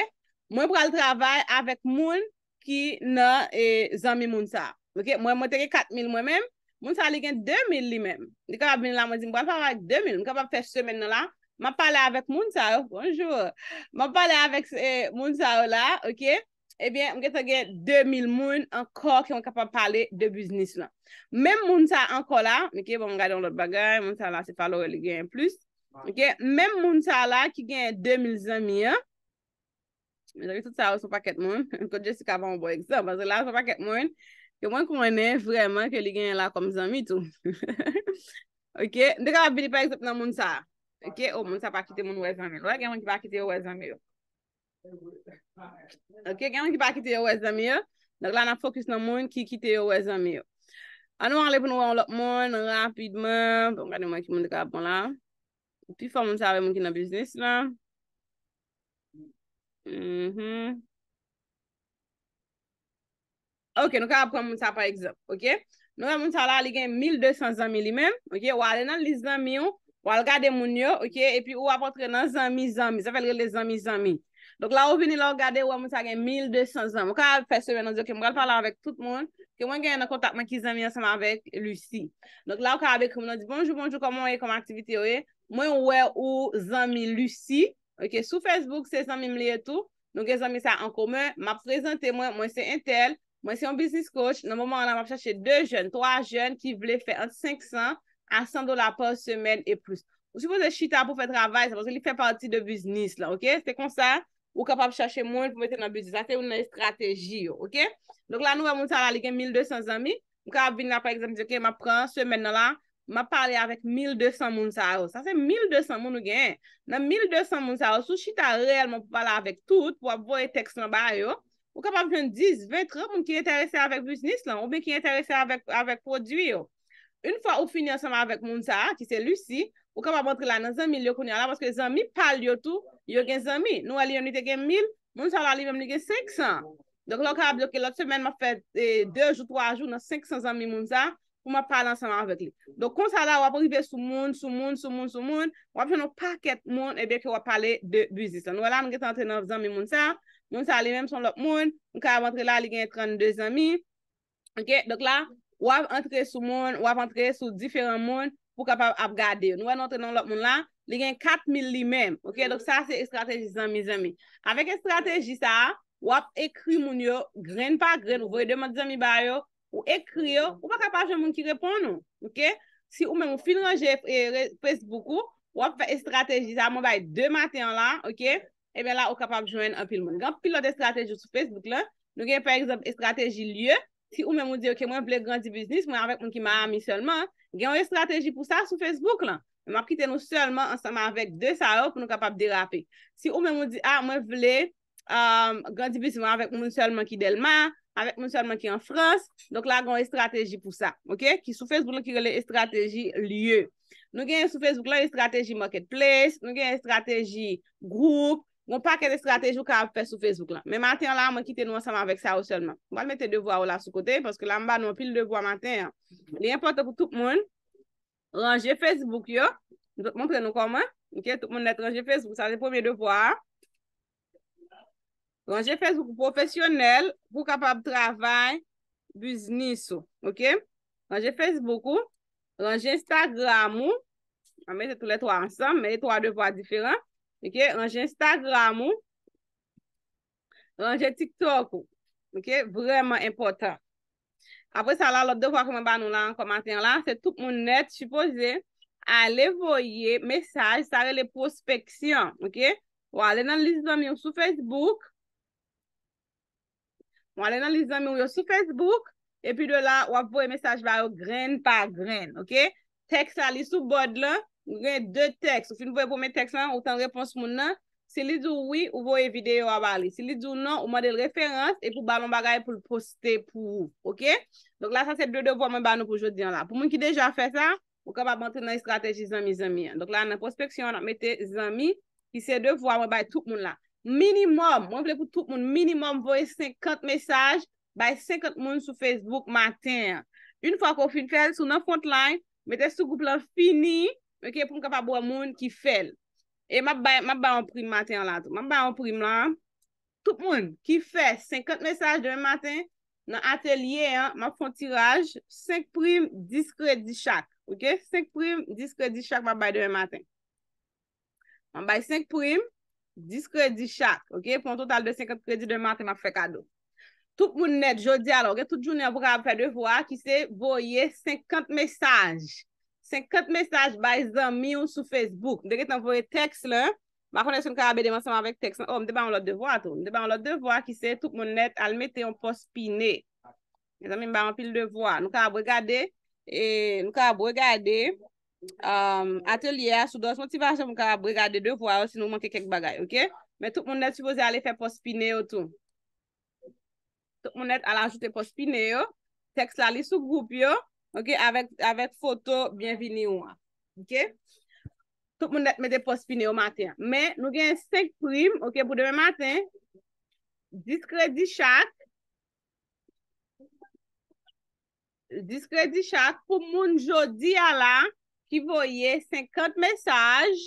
mwen pral travay avek moun ki nan eh, zanmi moun sa, Mwen mwen teke 4,000 mwen men, mwen sa li gen 2,000 li men. Di ka pa bin la mwen zin, mwen pa pa 2,000, mwen ka pa fe semen nan la, mwen pa pale avèk mwen sa, bonjou, mwen pa pale avèk eh, mwen sa la, ebyen, mwen ke sa gen 2,000 mwen anko ki mwen ka pa pale de biznis la. Mwen mwen sa anko la, mwen ke pou mwen gade yon lot bagay, mwen sa la se palo li gen plus, mwen mwen sa la ki gen 2,000 zanmi ya, mwen seke tout sa ou sou paket mwen, mwen seke tout sa ou sou paket mwen, mwen seke tout sa ou sou paket mwen, Ke mwen konen vreman ke li gen la kom zami tou. Ok. Nde ka ap bili pek sep nan moun sa. Ok. O oh, moun sa pa kite moun wez zami. Lwa gen mwen ki pa kite wez zami yo. Ok. Gen mwen ki pa kite wez zami yo. Ndak la na fokus nan moun ki kite wez zami yo. Anou anle pou nou anlop moun rapidman. Bon gade mwen ki moun de ka ap bon la. O pi fwa moun sa ve moun ki nan biznis la. Mh mh mh. Ok, nou ka apren moun ta pa ekzap. Ok, nou a moun ta la li gen 1200 zami li men. Ok, wale nan li zami ou, wale gade moun yo. Ok, epi ou apotre nan zami, zami. Se felre le zami, zami. Donc la ou vini la ou gade wale moun ta gen 1200 zami. Nou ka apren moun ta la li gen 1200 zami. Ok, moun gen yon kontakman ki zami ansanman vek Lucy. Donc la ou ka apren moun ta li gen 1200 zami. Donc la ou ka apren moun ta li gen 1200 zami. Moun wè ou zami Lucy. Ok, sou Facebook se zami mli etou. Nou gen zami sa an kome. Mwa prezante mwen, mwen se Mwen se yon business coach, nan mouman an ap chache 2 jen, 3 jen ki vle fè entre 500 a 100 dolar per semen e plus. Mwen suppose chita pou fè travay, se mwen suppose li fè parti de business la, ok? Se te konsa, ou kap ap chache moun pou fète nan business, sa te yon nan estrategi yo, ok? Donk la nouwe mounsara li gen 1200 zami, ou kap vin la par exemple, ok, ma pran semen nan la, ma pale avèk 1200 mounsara yo. Sa se 1200 moun nou gen, nan 1200 mounsara yo, sou chita realman pou pale avèk tout, pou ap voye tekst nan ba yo. Ou kap ap jen 10, 20, 30 moun ki enterese avèk buznis lan, ou mwen ki enterese avèk prodwi yo. Un fwa ou fini ansama avèk moun sa, ki se lusi, ou kap ap antre la nan zami lyo koni ala, paske zami pal lyo tou, yo gen zami. Nou aliyonite gen 1000, moun sa alali menmine gen 500. Donk lò ka blokil lò, semen ma fè 2 jou, 3 jou nan 500 zami moun sa, pou ma pal ansama avèk li. Donk kon sa ala wap prive sou moun, sou moun, sou moun, sou moun, wap jen nou paket moun e bè ki wap pale de buznis lan. Nou ala mwen gen tante nan zami moun sa, Nou sa li menm son lop moun, nou ka ap antre la li gen 32 zami, ok? Dok la, wap antre sou moun, wap antre sou diferent moun pou kapap ap gade. Nou wap antre nan lop moun la, li gen 4000 li menm, ok? Mm-hmm. Dok sa se estrategi zami, zami. Awek estrategi sa, wap ekri moun yo, gren pa gren, ou vwe deman zami bayo, ou ekri yo, ou pa kapap joun moun ki repon nou, ok? Si ou menm finranje eh, pres boku, wap estrategi sa, moun baye 2 maten la, ok? ebe eh la ou kapab jwen apil moun. Gan pilot de estrategi sou Facebook la, nou gen par exemple estrategi lye, si ou men moun di ok, mwen vle grandibusiness, mwen avèk moun ki ma ami solman, gen ou estrategi pou sa sou Facebook la. Mwen akite nou solman ansama avèk de sa ou pou nou kapab derape. Si ou men moun di, ah, mwen vle euh, grandibusiness mwen avèk moun solman ki delman, avèk moun solman ki an Frans, donk la gen ou estrategi pou sa, ok? Ki sou Facebook la ki rele estrategi lye. Nou gen sou Facebook la estrategi marketplace, nou gen estrategi group, Mwen pa kède stratejou ka ap fè sou Facebook la. Mè matè an la, mwen kite nou ansanman vèk sa ou sèlman. Mwen mète devwa ou la sou kote, pòske la mba nou pil devwa matè an. Lièm pote kou tout moun. Ranjè Facebook yo. Mwen pre nou kòmè. Tout moun net ranjè Facebook. Sa lè pòmè devwa. Ranjè Facebook pou profesyonel. Pou kapab travay. Buznisou. Ranjè Facebook ou. Ranjè Instagram ou. A mè jè tou lè twa ansanm. Mè yè twa devwa difèrenk. Ok, anje Instagram ou, anje TikTok ou, ok, vreman impotant. Apre sa la, lot de fwa kwen mba nou la, an komantyan la, se tout moun net, si pose, ale voye, mesaj, sare le prospeksyon, ok? Ou ale nan lise zan mi ou sou Facebook, ou ale nan lise zan mi ou sou Facebook, e pi de la, ou avoye mesaj vare gren pa gren, ok? Tek sa li sou bod la. gwenye de teks. Ou fin voye pou men teks lan, ou tan repons moun nan, se li djou oui, ou voye video a bali. Se li djou non, ou mande l referans, epou ba moun bagay pou l poste pou ou. Ok? Donk la sa se djou djou voye mwen banou pou jodi an la. Pou moun ki deja fè sa, ou ka ba bante nan strategi zami zami an. Donk la nan prospeksyon, nan mette zami, ki se djou voye mwen baye tout moun la. Minimum, moun vle pou tout moun, minimum voye 50 mesaj, baye 50 moun sou Facebook matin. Un fwa kon fin fèl Ok, pou m ka pa bou a moun ki fel. E m a bay, m a bay an prim maten an lato. M a bay an prim lan. Tout moun ki fe 50 mesaj den maten, nan atelier an, m a fon tiraj, 5 prim diskredi chak. Ok, 5 prim diskredi chak m a bay den maten. M a bay 5 prim diskredi chak. Ok, pou m total de 50 kredi den maten m a fe kado. Tout moun net jodi alo, ok, tout jouni avra apè de vwa ki se voye 50 mesaj. 50 mesaj bay zan mi ou sou Facebook. Mdeket anvoye teks la. Mwa konen se mkara bedeman seman vek teks la. O, oh, mdeket anvoye devwa tou. Mdeket anvoye devwa ki se, tout moun net al mette yon post pine. Mdeket anvoye anvoye devwa. Nou kara bregade, e, nou kara bregade, um, atelier, soudos, mwoti vache mkara bregade devwa, si nou manke kek bagay, ok? Mdeket anvoye devwa, tout moun net si voze ale fe post pine yo tou. Tout moun net al ajoute post pine yo, teks la li sou group yo, Ok, avèk foto, byenvini ou a. Ok, tout moun mède post pini ou maten. Mè, nou gen 5 prim, ok, pou demè maten, diskredi chak, diskredi chak pou moun jodi a la ki voye 50 mesaj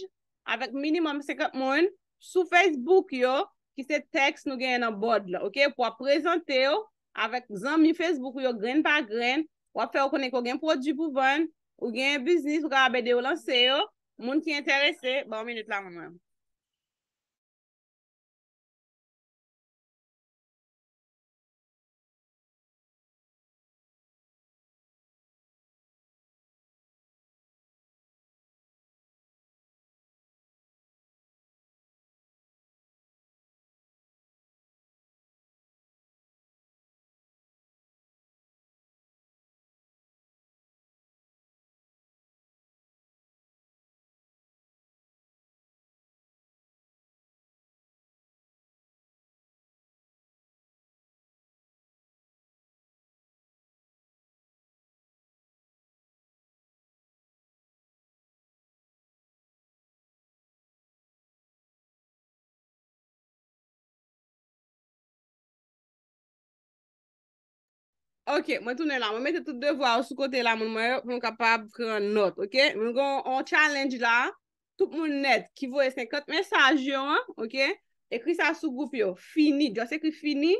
avèk minimum 50 moun sou Facebook yo ki se tekst nou gen an bod la. Ok, pou apresente yo avèk zanmi Facebook yo gren pa gren Wap fè ou konen kon gen prodjip ou ven, ou gen bisnis ou ka abede ou lanse yo. Moun ki enterese, bon minut la moun mwen. Ok, mwen toune la, mwen mette tout devwa ou sou kote la moun mwen pou mwen kapab kran not, ok? Mwen kon, mwen challenge la, tout moun net ki vwe 50 mesaj yo an, ok? Ekri sa sou goup yo, fini, jwa se ki fini,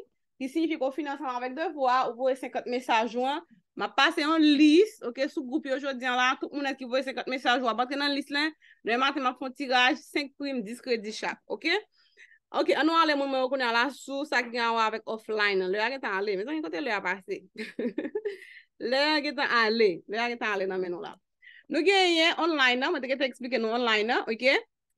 ki signifi kon finan sanan vek devwa, vwe 50 mesaj yo an, mwen pase yon lis, ok? Sou goup yo jodi an la, tout moun net ki vwe 50 mesaj yo an, baken yon lis len, dwen maten mwen fon tiraj, 5 prim, 10 kredi chak, ok? Ok, anwa ale moun moun moun konye ala sou sa ki genwa avèk offline, le a getan ale, mè san yon kote le a pase. Le a getan ale, le a getan ale nan menou la. Nou genye online, mwen teke te eksplike nou online, ok?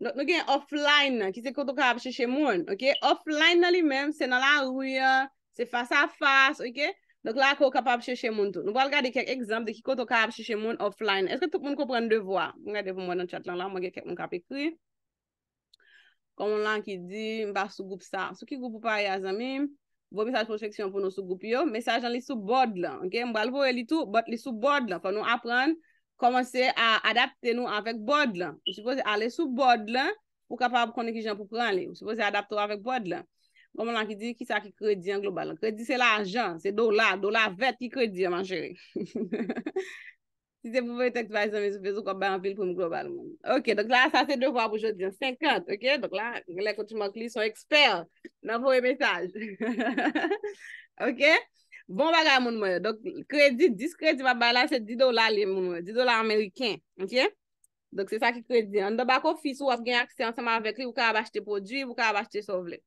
Nou genye offline, ki se koto kap cheche moun, ok? Offline li mèm, se nan la ruiya, se fasa fasa, ok? Dok la koto kap ap cheche moun tou. Nou val gade kek egzamp de ki koto kap cheche moun offline. Eske tout moun kompren devwa? Mwen gade pou mwen nan chat lan la, mwen genye kek moun kap ekri. Koman lan ki di, mba sou group sa. Sou ki group ou pa ya zami, vò mensaj projeksyon pou nou sou group yo. Mensaj an li sou board lan. Mba al vò e li sou board lan. Fwa nou apren, koman se adapte nou avek board lan. Ou si pose ale sou board lan, pou kapab konen ki jen pou pran li. Ou si pose adapte ou avek board lan. Koman lan ki di, ki sa ki kredi an global. Kredi se la ajan, se dola. Dola vet ki kredi an man chere. Si se pou vwe tek vwe, se mwen se vezou kwa bay anvil pou mwen global moun. Ok, donk la sa se devwa pou jodi an, 50, ok? Donk la, le konti mwen kli son eksper, nan vwe mesaj. Ok? Bon baga moun mwen yo, donk kredi, diskredi mwen bay la se 10 dola li moun mwen yo, 10 dola Ameriken, ok? Donk se sa ki kredi an, donk bako fis wap gen aksen anseman vek li, wou ka abache te podi, wou ka abache te sovle.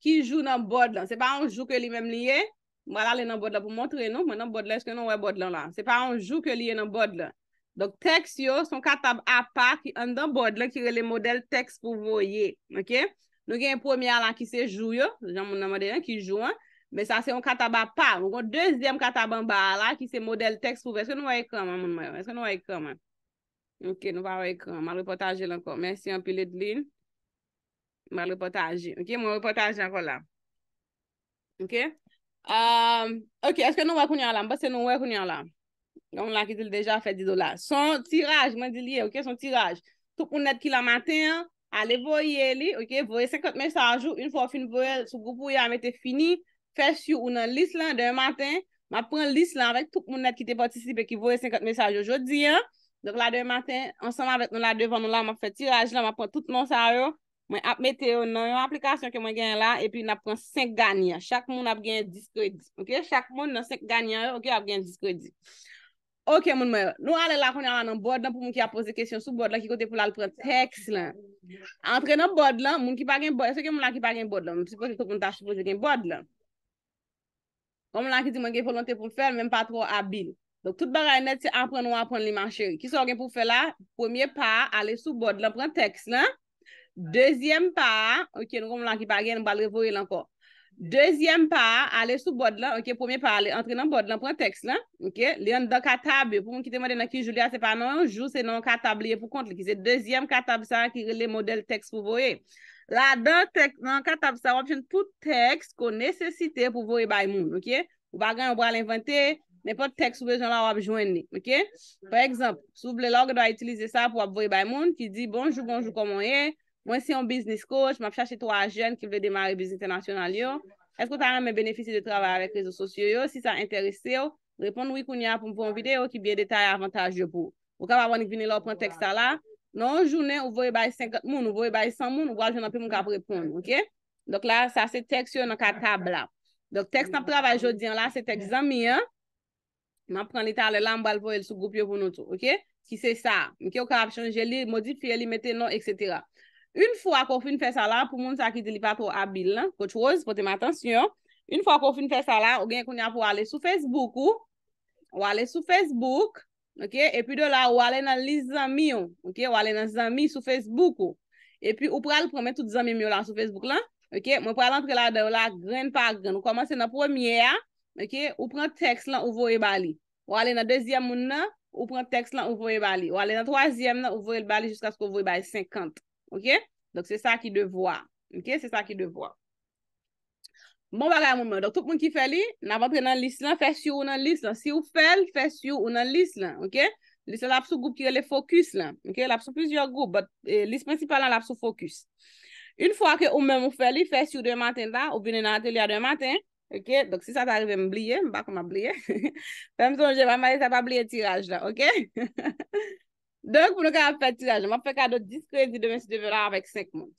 Ki jou nan bod lan, se pa anjou ke li menm liye? Mwa la li nan bod la pou montre nou. Mwen nan bod la eske nou wè bod lan la. Se pa anjou ke liye nan bod la. Dok teks yo, son katab apak an dan bod la ki re le model teks pou voye. Ok? Nou gen yon premier la ki se jou yo. Jan moun nan model an ki jou an. Men sa se yon katab apak. Mwen kon dezyem katab an ba la ki se model teks pou voye. Eske nou wè yon kama moun mayon? Eske nou wè yon kama? Ok, nou wè yon kama. Mwen repotaje lanko. Mersi an pilet lin. Mwen repotaje. Ok, mwen repotaje lanko la. Ok? Um, ok, eske nou wè kounyan lan? Mbase nou wè kounyan lan? On la ki tille deja fè 10 dola. Son tiraj, mwen di liye, ok, son tiraj. Toup moun net ki la matin, ale voye li, ok, voye 50 mesaj ou. Un fò fin voye sou groupou ya, mète fini. Fè syou ou nan list lan, dè matin. Ma pren list lan, vek, toup moun net ki te patisipe ki voye 50 mesaj ou jodi, an. Dèk la dè matin, ansan avèk nou la devan, nou la mwen fè tiraj, la mwen pren tout moun sa yo. Mwen apmete yo nan, yo aplikasyon ke mwen gen la, e pi nap pran 5 ganyan. Chak moun ap gen 10 kredi. Ok, chak moun nan 5 ganyan yo, ok ap gen 10 kredi. Ok moun mwen, nou ale la konye ala nan bod la, pou moun ki ap pose kesyon sou bod la, ki kote pou la l pran tekst la. Antre nan bod la, moun ki pa gen bod la, se ke moun la ki pa gen bod la, moun si pou ki to kon tache proje gen bod la. Kon moun la ki di moun gen volante pou fè, mwen pa tro abil. Dok tout baray net, se ap pran nou ap pran li man chèri. Ki so gen pou fè la, premier pa, Dezyem pa, ok, nou kom lan ki pa gen, nou bal revoye lankor. Dezyem pa, ale sou bod la, ok, poumye pa, ale entre nan bod la, pou an teks la, ok, li an da katab, pou moun ki te mwede nan ki joulia, se pa nan anjou, se nan katab liye pou kont li, ki se dezyem katab sa akire le model teks pou voye. La da teks nan katab sa wapjen tout teks ko nesesite pou voye bay moun, ok, pou bagan yon bral inventer, nepot teks sou bejan la wapjwen ni, ok. Mwen se yon business coach, m ap chache to a jen ki ve demare business international yo. Esko ta mè mè benefisi de travè avè krezo sosyo yo? Si sa interese yo, repon noui koun ya pou m pou m vide yo ki biye detay avantage yo pou. Ou ka pa wè ni k vini lò, pren teksta la. Non, jounen, ou vò e bay 50 moun, ou vò e bay 100 moun, ou wè al jounan pe moun ka prepron. Dok la, sa se tekst yo nan ka tabla. Dok tekst nan travè jodi an la, se tekst zan mi an. M ap pren lita lè lan bal pou el sou group yo pou nou tou. Ki se sa, m ki yo ka ap chanje li, modifiye li, mette nan, etc. Un fwa kon fin fè sa la, pou moun sa ki deli pa to abil la, kou chouz, pote m'atensyon. Un fwa kon fin fè sa la, ou gen koun ya pou wale sou Facebook ou, wale sou Facebook, ok, epi do la, wale nan li zami ou, ok, wale nan zami sou Facebook ou, epi ou pral prame tout zami mi ou la sou Facebook la, ok, mwen pral antre la do la gren pa gren, nou komanse nan premier, ok, ou pran teks lan ou vwe bali, wale nan dezyem moun nan, ou pran teks lan ou vwe bali, wale nan troasyem nan, ou vwe bali jiska skou vwe bali, 50. Ok, donc c'est ça qui devoie, ok, c'est ça qui devoie. Bon, bagay moumè, donc tout moun ki fè li, n'avant prè nan lis lan, fè si ou nan lis lan, si ou fè, fè si ou nan lis lan, ok, lis lan la pso group ki re le focus lan, ok, la pso plusieurs group, but eh, lis principal lan la pso focus. Un fò akè ou mè mou fè li, fè si ou den matin la, ou bine nan atelier den matin, ok, donc si sa t'arive m'bliye, m'ba kama bliye, fè m'son jè m'amalè sa pa bliye tiraj la, ok. Dèk pou nou ka ap fè tiraj, mwen fè kado diskredi de mè si devè la avèk sèk moun.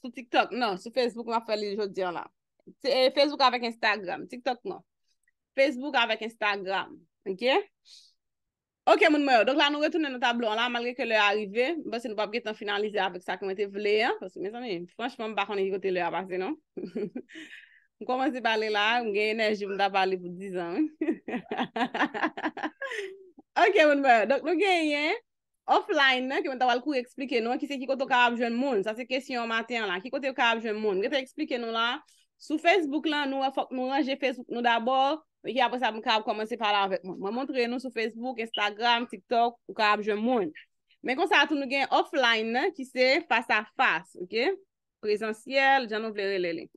Sou TikTok, nan, sou Facebook mwen fè li jò diyan la. Facebook avèk Instagram, TikTok nan. Facebook avèk Instagram, ok? Ok moun mè, donc la nou retounen nou tablon la, malèkè lè arivè, bè se nou pa bè tan finalize avèk sa kèmè te vè lè, mè sanè, franchman mè bakan yi kote lè avèk se, nan? Mwen komanse balè la, mwen genye enerji mwen da balè pou 10 an. Ok, moun mwen. Donk nou gen yon offline nan, ki mwen tawa l kou eksplike nou, ki se ki koto karab joun moun. Sa se kesyon maten la, ki kote karab joun moun. Mwen te eksplike nou la, sou Facebook lan, nou raje Facebook nou dabor, ki apos ap moun karab komanse pala avet moun. Mwen montre nou sou Facebook, Instagram, TikTok, ou karab joun moun. Men konsa atoun nou gen offline nan, ki se face a face, ok? Prezensyel, jan nou vlerele.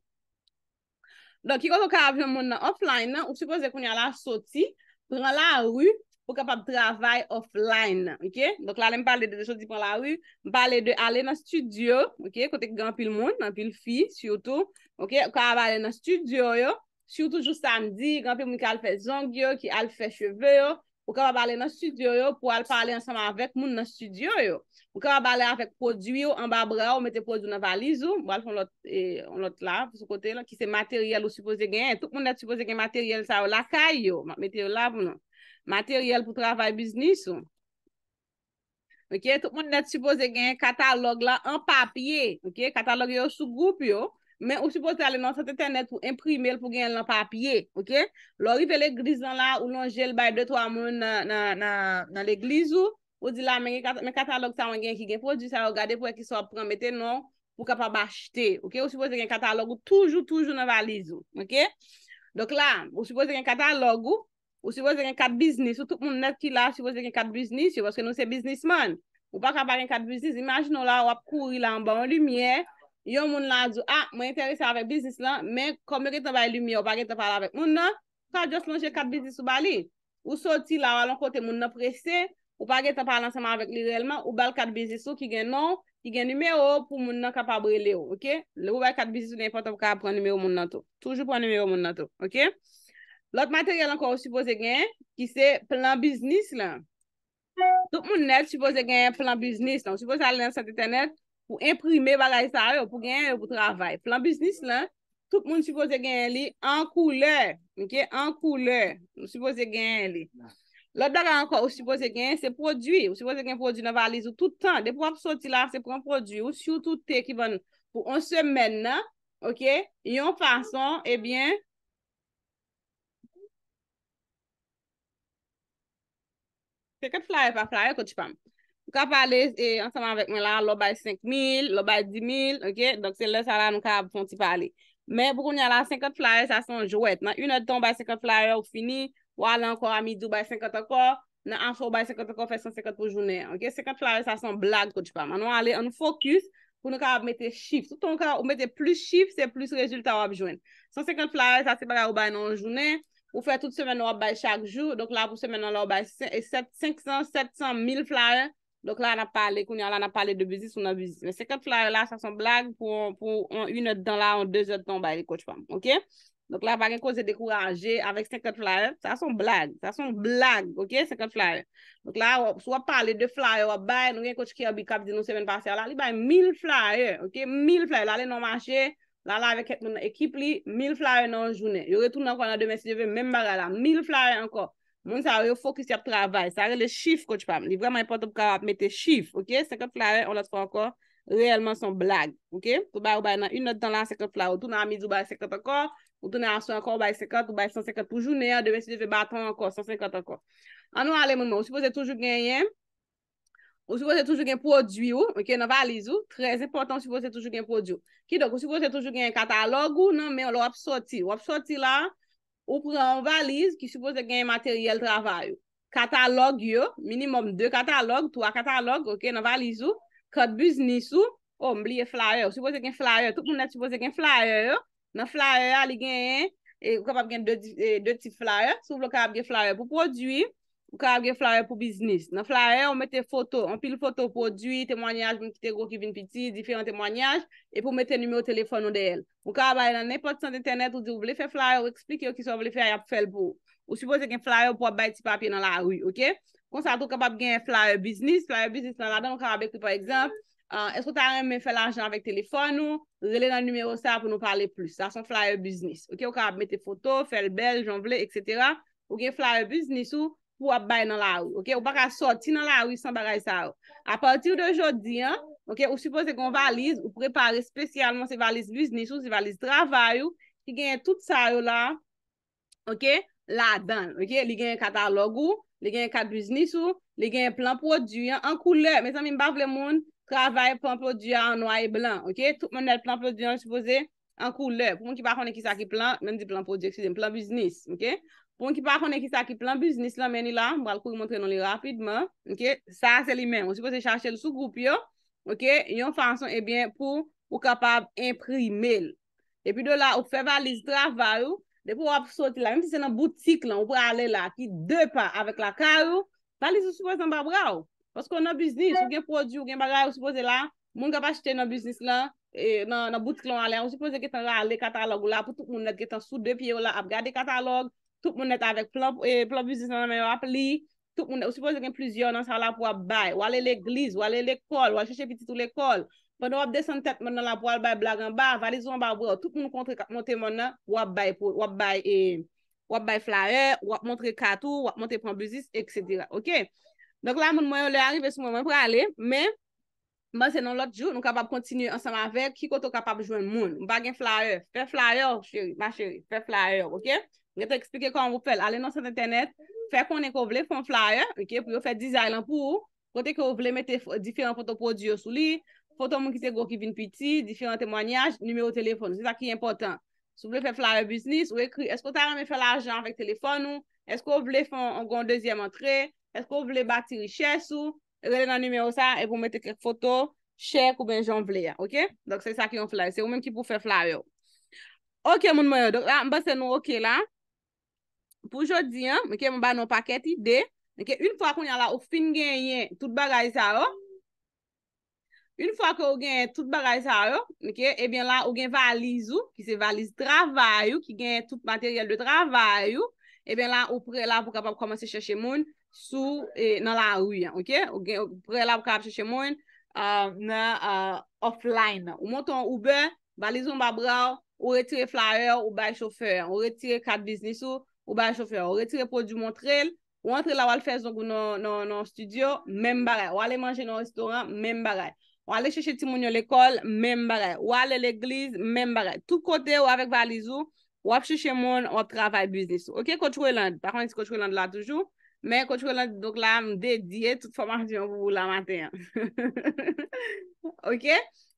Donk ki koto karab joun moun nan, offline nan, ou supose kon yon la soti, pran la ru, pou kapap travay off-line, ok? Donk la, la m'pale de de chosi pon la wu, m'pale de ale nan studio, ok? Kote ki gran pi l moun, nan pi l fi, syoutou, ok? Ou ka ba ale nan studio yo, syoutou jous samdi, gran pi moun ki ale fe zong yo, ki ale fe cheve yo, ou ka ba ale nan studio yo, pou ale pale ansama avek moun nan studio yo. Ou ka ba ale avek podi yo, an ba bra, ou mette podi yo nan valiz yo, walfon lot, on lot la, sou kote la, ki se materyal ou suppose gen, tout moun et suppose gen materyal sa ou lakay yo, mette yo la vounan. Non. materyel pou travay biznis ou. Ok, tout moun net suppose gen katalog la an papye, ok, katalog yo sou group yo, men ou suppose alè nan, sa te ten net pou imprimel pou gen l'an papye, ok. Lò rive l'eglizan la, ou nan jel baye de to amoun nan l'egliz ou, ou di la, men katalog ta wèn gen ki gen, pou ou di sa yo gade pou ek ki sa promete non, pou ka pa bachte, ok. Ou suppose gen katalog ou, toujou, toujou nan valiz ou, ok. Dok la, ou suppose gen katalog ou, Ou si voze gen kat biznis, ou tout moun nef ki la, si voze gen kat biznis, yo vaske nou se biznisman. Ou pa kapak gen kat biznis, imajinou la wap kouri la an ban lumiye, yo moun la dzu, a, ah, mwen interese avèk biznis la, men, kombe gen tabay lumiye, ou pa gen tabal avèk moun na, sa just lonje kat biznis ou bali, ou soti la walan kote moun na prese, ou pa gen tabal ansama avèk li relman, ou bal kat biznis ou ki gen nou, ki gen nimeyo pou moun na kapabre le ou, ok? Le moun la kat biznis ou gen fotev ka, pran nimeyo moun na tou, toujou pran nimeyo moun na tou, ok? Lòt materyèl ankon ou suppose gen, ki se plan biznis lan. Tout moun net suppose gen plan biznis lan. Ou suppose alè an satete net pou imprime bagay sa yo, pou gen yo pou travay. Plan biznis lan, tout moun suppose gen li an koule, an koule suppose gen li. Lòt daga ankon ou suppose gen se prodwi, ou suppose gen prodwi nan valiz ou toutan. De pou ap soti la se prodwi ou sou toutè ki van pou an semen nan, ok, yon fason, ebyen, Fekat flare pa flare kwa chpam. Nou ka pale e, ansaman vek men la, lo bay 5.000, lo bay 10.000, ok? Donk se le sa la nou ka ap fonti pale. Men pou kon yala 50 flare sa son jwet. Nan yon ton bay 50 flare ou fini, wala anko amidou bay 50 akor, nan anso bay 50 akor fè 150 pou jwene. Ok, 50 flare sa son blag kwa chpam. Anon ale anou fokus pou nou ka ap mette chif. Souton ka ap mette plus chif, se plus rezultat wap jwene. 150 flare sa se baga ou bay nan jwene. Ou fè tout semen ou wabay chak jou, donk la pou semen ou wabay 500-700 mil flare, donk la an ap pale, kouni an ap pale de bizis ou nan bizis. Men 50 flare la, sa son blage, pou yon et dan la, yon de zet dan wabay li kouch pam, ok? Donk la wabay gen kouze de kouranje, avek 50 flare, sa son blage, sa son blage, ok? 50 flare. Donk la, sou wap pale de flare wabay, nou gen kouch ki wabay kouze di nou semen parse, wabay 1000 flare, ok? 1000 flare, wabay nan manche, La la ve ket moun ekip li, 1000 flare nan jounen. Yo retoun nan kwa nan 2006, men barra la, 1000 flare anko. Moun sa yo fokus yap travay, sa yo le chif ko chpam. Li vreman yon potop kwa ap mette chif, ok? 50 flare, on la tra anko, reyelman son blag, ok? Ou bay ou bay nan yon not tan la 50 flare. Ou tou nan amiz ou bay 50 anko, ou tou nan aswa anko bay 50, ou bay 150. Tou jounen ya, 2006 batran anko, 150 anko. An nou ale moun moun, ou si pou se toujou genyen... Ou soupose toujou gen prodjou, ok, nan valizou, trez epotan ou soupose toujou gen prodjou. Ki do, ou soupose toujou gen katalog ou nan men ou lop soti. Ou lop non, soti la, ou pran valiz ki soupose gen materyel travay. Katalog yo, minimum 2 katalog, 3 katalog, ok, nan valizou, kat biznisou, om liye flare. Ou soupose gen flare, tout pou net soupose gen flare yo, nan flare aligen, ou kap ap gen 2 tip flare, souple kap gen flare pou prodjou, Ou ka ap gen flare pou biznis. Nan flare, ou mette foto, anpil foto pou dwi, temwanyaj mwen ki te go kivin piti, diferent temwanyaj, e pou mette nime ou telefon nou de el. Ou ka ap baye nan nepotisant internet ou di ou vle fè flare ou eksplike ou ki sou vle fè a ap fèl pou. Ou suppose gen flare ou pou ap baye ti papye nan la rou, ok? Kon sa tou kapap gen flare biznis, flare biznis nan la dan, ou ka ap bekte pou par ekzamp, esko ta reme fè l'anjen avèk telefon nou, zele nan nime ou sa pou nou pale plus. Sa son flare biznis. Ok, ou ka ap pou ap bay nan la ou, ok? Ou baka soti nan la ou, san bagay sa ou. A partir de jodi, ok, ou suppose kon valize, ou prepare spesyalman se valize biznis ou se valize travay ou, ki genye tout sa ou la, ok, la dan, ok? Li genye katalog ou, li genye kat biznis ou, li genye plan produyen, an koule, mesan mi mbav le moun, travay, plan produyen, an waye blan, ok? Tout menel plan produyen, suppose, an koule, pou moun ki bak konen ki sa ki plan, men di plan produyen, plan biznis, ok? pou an ki pa konen ki sa ki plan biznis la meni la, mbra l kou yon montre non li rapidman, ok, sa se li men, ou si pou se chache l sou group yo, ok, yon fason ebyen eh pou ou kapab imprimel. E pi do la, ou fe valise draf vayou, de pou wap soti la, mbi se nan boutik la, ou pou ale la ki de pa avèk la karou, valise sou suppose nan babraw, pas kon nan biznis, ou gen prodjou, gen bagay, ou suppose la, moun kapache te nan biznis la, eh, nan boutik lon ale, ou suppose ke tan ale katalog ou la, pou tout mounet ke tan sou depye ou la, ap gade katalog, Tup moun et avèk plop, e eh, plop buzis nan nan mè wap li. Tup moun, ou supose gen pluzyon nan sa wap wap bay. Wale l'egliz, wale l'ekol, wale cheche piti tou l'ekol. Pwè nan wap desen tèt moun nan la wap wale bay blagan ba, wale zwan ba wè. Tup moun kontre kate montè moun nan, wap bay pou, wap bay e, wap bay flare, wap montre kato, wap montre pwamp buzis, etc. Ok? Donk la moun moun le arrive sou moun moun pou ale, mè. Mwen se nan lot joun, nou kabab kontinye ansam avèk, ki koto kabab jwen moun. Mwen bag Gwè te eksplike kwa an wou fèl. Alè nan sè internet, fè konen kwa wè fèm flyer, wè kè pou yon fè design lan pou ou, kote kwa wè wè mètè diferent foto prodjou sou li, foto moun ki se gò ki vin piti, diferent temanyaj, numèro telefon. Se sa ki yon pòtan. Se wè fèm flyer bisnis, wè kri, eskwa ta rè mè fè l'ajan fèk telefon ou, eskwa wè fèm an gòn dèzyèm antre, eskwa wè bati richè sou, wè nan numèro sa, e pou mètè kèk foto, chèk ou ben jòm v pou jodi an, mwen ba nan paket ide, nike, un fwa kon yon la ou fin genye tout bagay sa yo, un fwa kon ou genye tout bagay sa yo, nike, ebyen eh la ou gen valizou, ki se valiz travayou, ki genye tout materyal de travayou, ebyen eh la, ou pre la pou kapap komanse chèche moun, sou eh, nan la ruyan, ok, ou gen pre la pou kapap chèche moun, euh, nan euh, offline, ou monton Uber, valizoun ba braw, ou retire flyer, ou bay chofer, ou retire kat biznisou, Ou ba choufe, ou retire prodou Montrelle, ou entre la walfes, donc ou nan studio, men baray. Ou ale manje nan restoran, men baray. Ou ale chèche timoun yo l'ekol, men baray. Ou ale l'eglise, men baray. Tout kote ou avek valizou, wap chèche moun, wap travay biznis. Ok, koutchwe land, pa kon yisi koutchwe land la toujou, men koutchwe land, donc la m dedye, tout foman jyon vou la maten. Ok,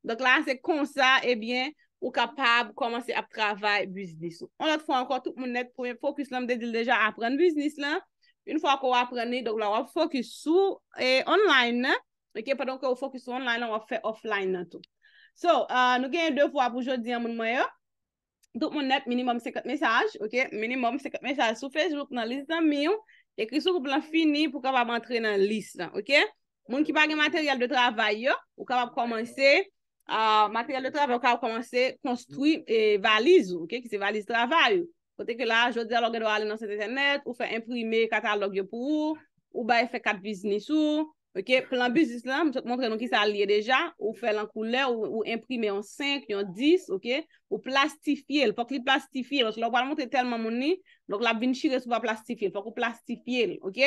donc la se konsa, ebyen, eh Ou kapab komanse ap travay biznis ou. On lak fwa anko, tout moun net pou fokus lam dedil deja apren biznis lan. Un fwa ak wap prene, dok la wap fokus sou e, online nan. Ok, padon ke wap fokus sou online, la wap fwe offline nan tout. So, nou genye dèv wap oujodi an moun mwen yo. Tout moun net minimum sekat mesaj. Ok, minimum sekat mesaj. Sou fèj lout nan lis nan miyo. Ekri sou kou plan fini pou kapab antre nan lis lan. Ok, moun ki bagi materyal de travay yo, wap kapab komanse online. a euh, materyal de travèl ka ou komanse konstruy e euh, valiz ou, ok, ki se valiz travèl. Fote ke la, jòdè alò gèdò alè nan se internet, ou fè imprimè katalog yo pou ou, ou bè fè kat biznis ou, ok, plan biznis lan, mòtren nou ki sa liye deja, ou fè lan koule, ou imprimè an 5, ou an 10, ok, ou plastifye l, fòk li plastifye l, lòk wèl montè telman mouni, lòk la binchire sou pa plastifye l, fòk ou plastifye l, ok,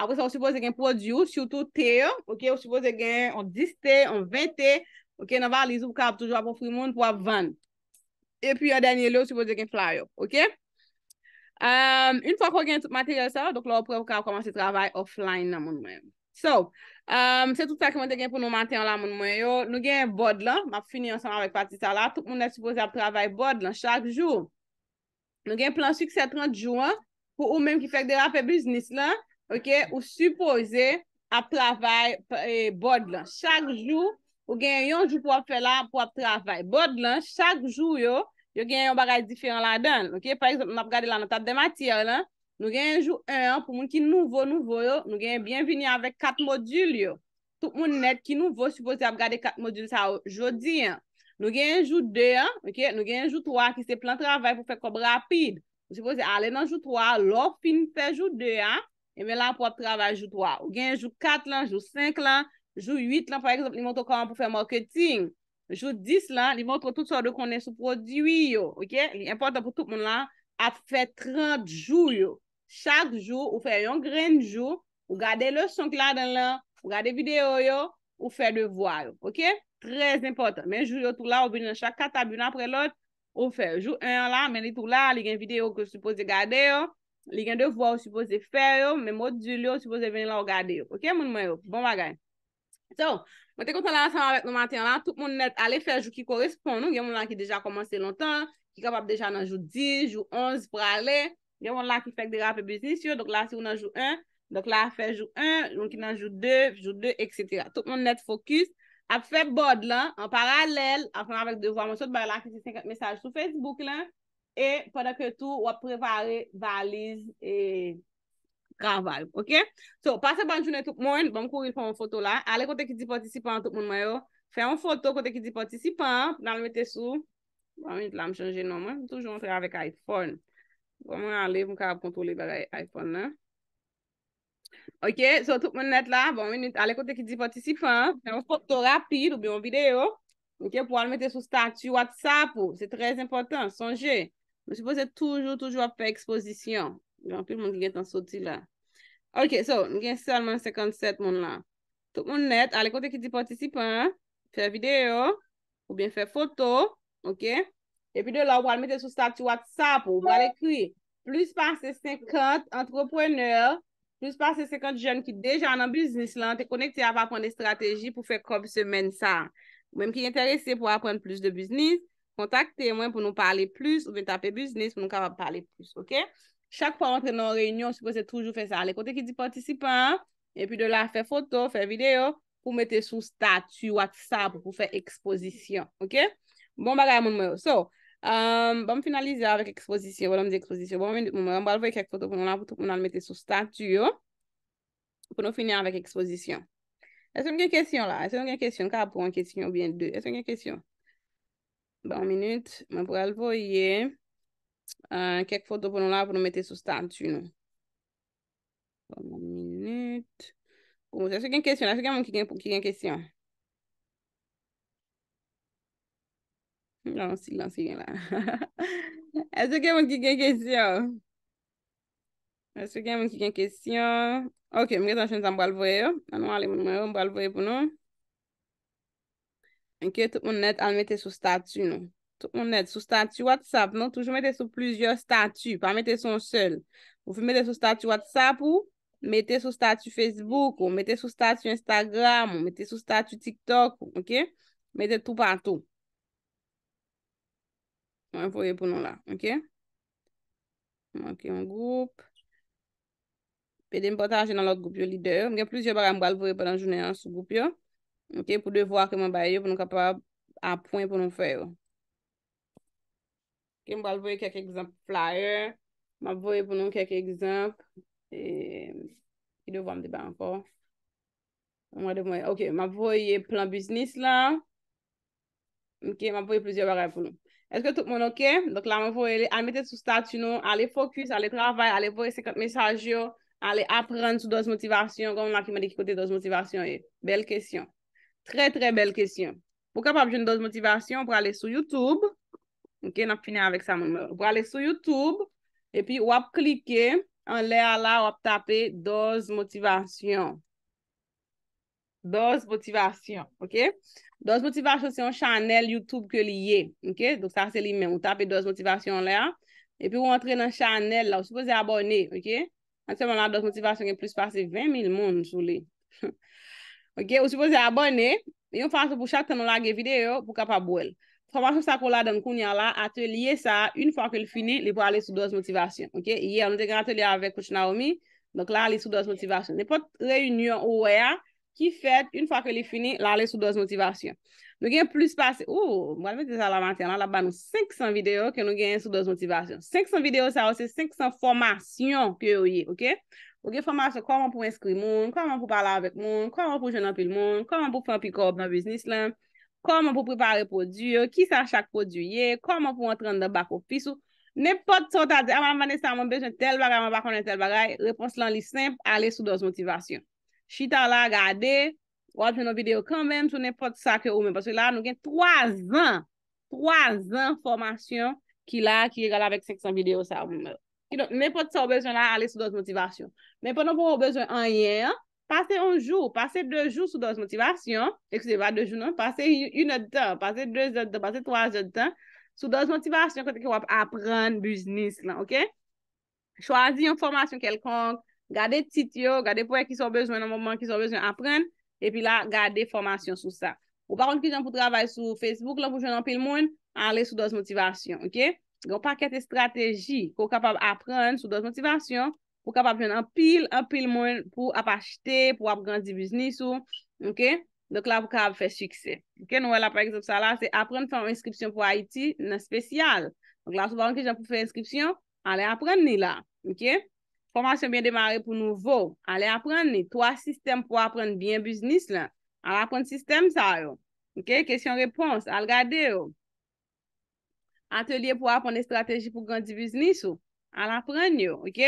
apè sa ou suppose gen prodjou, soutou tè, ok, ou suppose gen an 10 tè, an 20 tè Ok, nan va li zou kab toujwa pou frimoun pou ap vande. E pi yon denye li ou supose gen fly up, ok? Euh, euh, un fwa kon gen tout materyal sa, donk la ou pou evo kab komanse travay offline nan moun mwen. So, se tout sa ki mwen te gen pou nou manten an la moun mwen yo, nou gen bod lan, ma fini ansan anvek pati sa la, tout moun e supose ap travay bod lan, chak jou. Nou gen plan sukset 30 jou an, pou ou menm ki fek de rap e biznis lan, ok? Ou supose ap travay euh, bod lan, chak jou. Ou gen yon jou pou ap fe la pou ap travay. Bod lan, chak jou yo, yo gen yon bagaj diferan la dan. Ok, par exemple, nou ap gade la nou tab de matiyan lan. Nou gen jou 1 an pou moun ki nouvo nouvo yo. Nou gen bienveni avèk 4 modul yo. Tout moun net ki nouvo, si pou se ap gade 4 modul sa jodi an. Nou gen jou 2 an, ok, nou gen jou 3 an ki se plan travay pou fe kob rapide. Si pou se ale nan jou 3 an, lòpini fe jou 2 an, e men la pou ap travay jou 3 an. Ou gen jou 4 lan, jou 5 lan, Jou 8 la, par exemple, li mwoto kaman pou fè marketing. Jou 10 la, li mwoto tout sort de konen sou prodwi yo, ok? Li importan pou tout moun la, a fè 30 jou yo. Chak jou, ou fè yon gren jou, ou gade le sonk la den lan, ou gade videyo yo, ou fè devwa yo, ok? Trez importan. Men jou yo tout la, ou bine chak katabine apre lot, ou fè. Jou 1 la, men li tout la, li gen videyo ke sou pose gade yo, li gen devwa ou sou pose fè yo, men modjou li yo, sou pose veni la ou gade yo, ok moun mwen yo? Bon bagay. So, mwen te kontan la ansan anvek nou matyan la, tout moun net alè fè jou ki korespon nou, gen moun la ki deja komanse lontan, ki kapap deja nan jou 10, jou 11 pralè, gen moun la ki fèk di rapè biznis yo, donc la si ou nan jou 1, donc la fè jou 1, donc nan jou 2, jou 2, etc. Tout moun net fokus ap fè bod la, an paralèl, ap fèm avèk de vwa monsot, bè la ki se 50 mesaj sou Facebook la, e pwada ke tou wap prevare valiz e... Raval, ok? So, pase banjounen tout moun, bom kouril pou moun foto la, ale kote ki di participant tout moun mayo, fè yon foto kote ki di participant, nan l mette sou, bon minute la, m chanje nom, m toujou antre avèk iPhone, bom m anlev m kareb kontrolè bè iPhone, ok? So, tout moun net la, bon minute, ale kote ki di participant, fè yon foto rapide ou bi yon video, ok, pou al mette sou statue WhatsApp ou, se trez important, sonje, m sou pose toujou toujou apè ekspozisyon, jan bon, pi moun glet an soti la, Ok, so, nou gen salman 57 moun la. Tout moun net, ale kote ki ti participan, fè video, ou bien fè foto, ok? E pi de la ou wale mette sou statu wak sa pou wale kri. Plus par se 50 antropreneur, plus par se 50 joun ki deja nan biznis lan, te konek ti ap apande strategi pou fè kom semen sa. Ou menm ki interese pou apande plus de biznis, kontakte mwen pou nou pale plus, ou ben tape biznis pou nou kapap pale plus, ok? Chak pa rentre nan reyon, sou ko se toujou fe sa. Le kote ki di participan, e pi de la fe foto, fe video, pou mette sou statu, whatsapp, pou fe ekspozisyon, ouke? Bon bagay a moun moun yo. So, bèm finalize avèk ekspozisyon, bon moun moun moun, moun moun, moun moun moun alvoye kèk foto, pou nou la foto pou nou alvoye moun moun moun moun, pou nou finye avèk ekspozisyon. Ese mwen gen kèsyon la, ese mwen gen kèsyon, kèsyon moun moun moun, moun moun moun moun, an euh, kek foto pou nou la pou nou mette sou statu nou. Pon moun minute. O, se se gen kèsyon, se se gen moun ki gen pou ki gen kèsyon. Lan, silan, silan la. Se se gen moun ki gen kèsyon. Se se gen moun ki gen kèsyon. Ok, mwen gen an chen zan mbwa lvoye yo. An nou ale moun mwen yo mbwa lvoye pou nou. An kek tout moun net an mette sou statu nou. ou net sou statu WhatsApp, nou toujou mette sou plusieurs statu, pa mette son sel ou fi mette sou statu WhatsApp ou mette sou statu Facebook ou mette sou statu Instagram ou mette sou statu TikTok ou, ok mette tou pa tou mwen voye pou nou la, ok mwen ke yon goup pe de mwen potanje nan lot goup yo lider, mwen gen plouz yo baga mwen bal voye padan jounen an sou goup yo, ok pou de voye ke mwen baye yo pou nou kapwa apwen pou nou fè yo Mwa voye kek ekzamp flyer. Mwa voye pou nou kek ekzamp. Ki e, devwa mde ba anpo. Ok, mwa voye plan bisnis la. Ok, mwa voye plizye baray pou nou. Eske tout moun ok? Donk la mwa voye, al mette sou statu nou. Ale fokus, ale travay, ale voye sekant mesaj yo. Ale apren sou dos motivasyon. Kom mwa ki mwen di ki kote dos motivasyon e. Bel kesyon. Tre tre bel kesyon. Pou kap ap jen dos motivasyon pou ale sou YouTube. Ok, nan finè avèk sa moun mè. Ou alè sou YouTube, epi ou ap klikè, an lè alè ou ap tapè Doze Motivasyon. Doze Motivasyon, ok? Doze Motivasyon se yon chanel YouTube ke liye. Ok, donc sa se li mè. Ou tapè Doze Motivasyon lè. Epi ou antre nan chanel la, ou soupo zè abonè, ok? Anseman la Doze Motivasyon gen plus fase 20.000 moun souli. Ok, ou soupo zè abonè, yon fase pou chak tenon lage videyo pou kap ap wèl. Formasyon sa kou la dan koun yan la, atelier sa, un fwa ke li fini, li pou ale sou doz motivasyon, ok? Ye, anote gran atelier avek kouch Naomi, donk la ale sou doz motivasyon. Ne pot reyunyon ou we a, ki fet, un fwa ke li fini, la ale sou doz motivasyon. Nou gen plus pase, ou, mwen meti sa la mantyan, la ban nou 500 videyo ke nou gen sou doz motivasyon. 500 videyo sa ou se 500 formasyon ke ou ye, ok? Ou gen formasyon koman pou inskri moun, koman pou pala avek moun, koman pou jenan pi l moun, koman pou fan pi kob nan biznis lan, Koman pou prepare produye, ki sa chak produye, koman pou entrende bako fisou. Nèpot sou ta de, a man manè sa moun bejè tel bagay, a man bako nan tel bagay, repons lan li semp, ale sou doz motivasyon. Chi ta la gade, wote nou videyo kan men, sou nèpot sa ke ou men, paswe la nou gen 3 an, 3 an formasyon ki la ki egal avek 500 videyo sa ou men. Nèpot sa ou bejè la, ale sou doz motivasyon. Nèpot nou pou ou bejè anye an, Pase 1 jou, pase 2 jou sou doz motivasyon. Ek se va 2 jou nan. Pase 1 joutan, pase 2 joutan, pase 3 joutan. Sou doz motivasyon kote ki wap apren business nan, ok? Chwazi yon formasyon kelkonk. Gade tityo, gade pou e ki sou bezwen an mouman ki sou bezwen apren. E pi la, gade formasyon sou sa. Ou pa kon ki jan pou travay sou Facebook la pou jounan pil moun. Ale sou doz motivasyon, ok? Gon pa kete strategi ko kapab apren sou doz motivasyon. Pou kap ap jen an pil, an pil moun pou ap achete, pou ap granzi biznis ou. Ok? Dok la pou kap ap fè sikse. Ok? Nou wè la pè eksep sa la, se apren fè an inskripsyon pou Haiti nan spesyal. Donc la sou ban ki jen pou fè inskripsyon, ale apren ni la. Ok? Formasyon byen demare pou nouvo, ale apren ni. Toa sistem pou apren byen biznis la. Ale apren sistem sa yo. Ok? Kèsyon repons, ale gade yo. Atelier pou apren de strategi pou granzi biznis ou. Ale apren yo. Ok?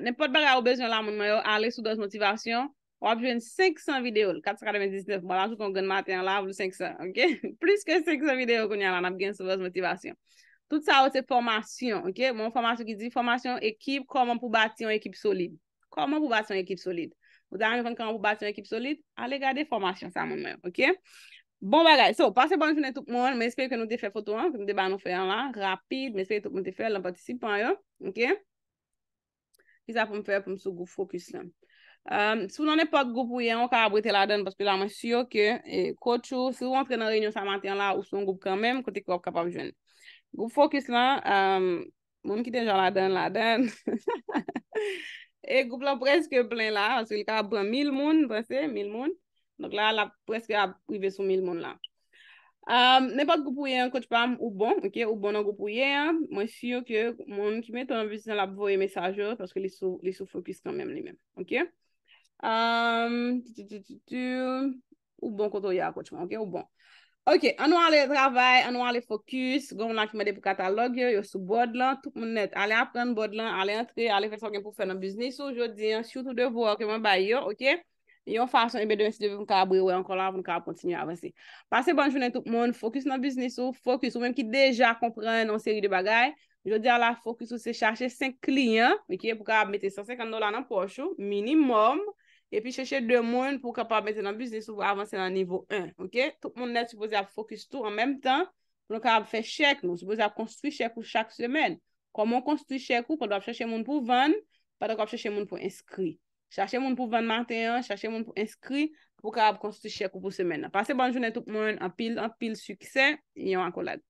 Nè pot bagay a ou bezyon la, moun mèyo, ale sou doz motivasyon, ou ap jwen 500 videyo l, 43919, ban anjou kon gen maten la, avlou 500, ok? Plis ke 500 videyo kon yan la, nap gen sou doz motivasyon. Tout sa ou se formasyon, ok? Moun formasyon ki di, formasyon ekip, koman pou bati yon ekip solide. Koman pou bati yon ekip solide. Mou zan yon fèn koman pou bati yon ekip solide, ale gade formasyon sa, moun mèyo, ok? Bon bagay, so, pase bon fènen tout moun, mè espèy kè nou te fè foto an, ki sa pou m fè pou m sou goup fokus lan. Sou nan epak goup ou yen, wak a abwete la den, paspe la man syo ke, koutou, sou rentre nan renyon sa matyan la, ou son goup kan men, kote kwa wak kapav jwen. Goup fokus lan, moun ki den jan la den, la den, e goup la preske plen la, aswe li ka abwen mil moun, preske, mil moun, donk la la preske ap wive sou mil moun la. Nè pat goupouye an kouchpam ou bon, ok, ou bon nan goupouye an, mwen si yo ke moun ki mette an vizyon la pou voye mesaj yo, paske li sou fokus tanmèm li mèm, ok um, Ou bon koutou ya kouchman, ok, ou bon Ok, an ou alè travay, an ou alè fokus, goun la ki mède pou katalog yo, yo sou bod lan, tout moun net, alè apren bod lan, alè antre, alè fè sò gen pou fè nan vizyon, so jò di an, sou tout devò, ok, mwen bay yo, ok Yon fason, ebe dwen si devy voun ka abri wè an kolav, voun ka ab kontinye avansi. Pase banjounen tout moun, fokus nan bisnis ou, fokus ou menm ki deja kompren nan seri de bagay. Jou di ala fokus ou se chache 5 kliyen, ok, pou ka ab mette 150 dolan nan pochou, minimum. E pi chache 2 moun pou kapab mette nan bisnis ou avansi nan nivou 1, ok. Tout moun net supose a fokus tou an menm tan, pou loun ka ab fe chek nou, supose a konstruy chek ou chak semen. Koman konstruy chek ou, pa do ap chache moun pou van, pa do ap chache moun pou inskri. chache moun pou 21, chache moun pou inskri, pou ka ap konsti chek ou pou semen. Pase banjounen tout moun, apil, apil, suksen, yon akolad.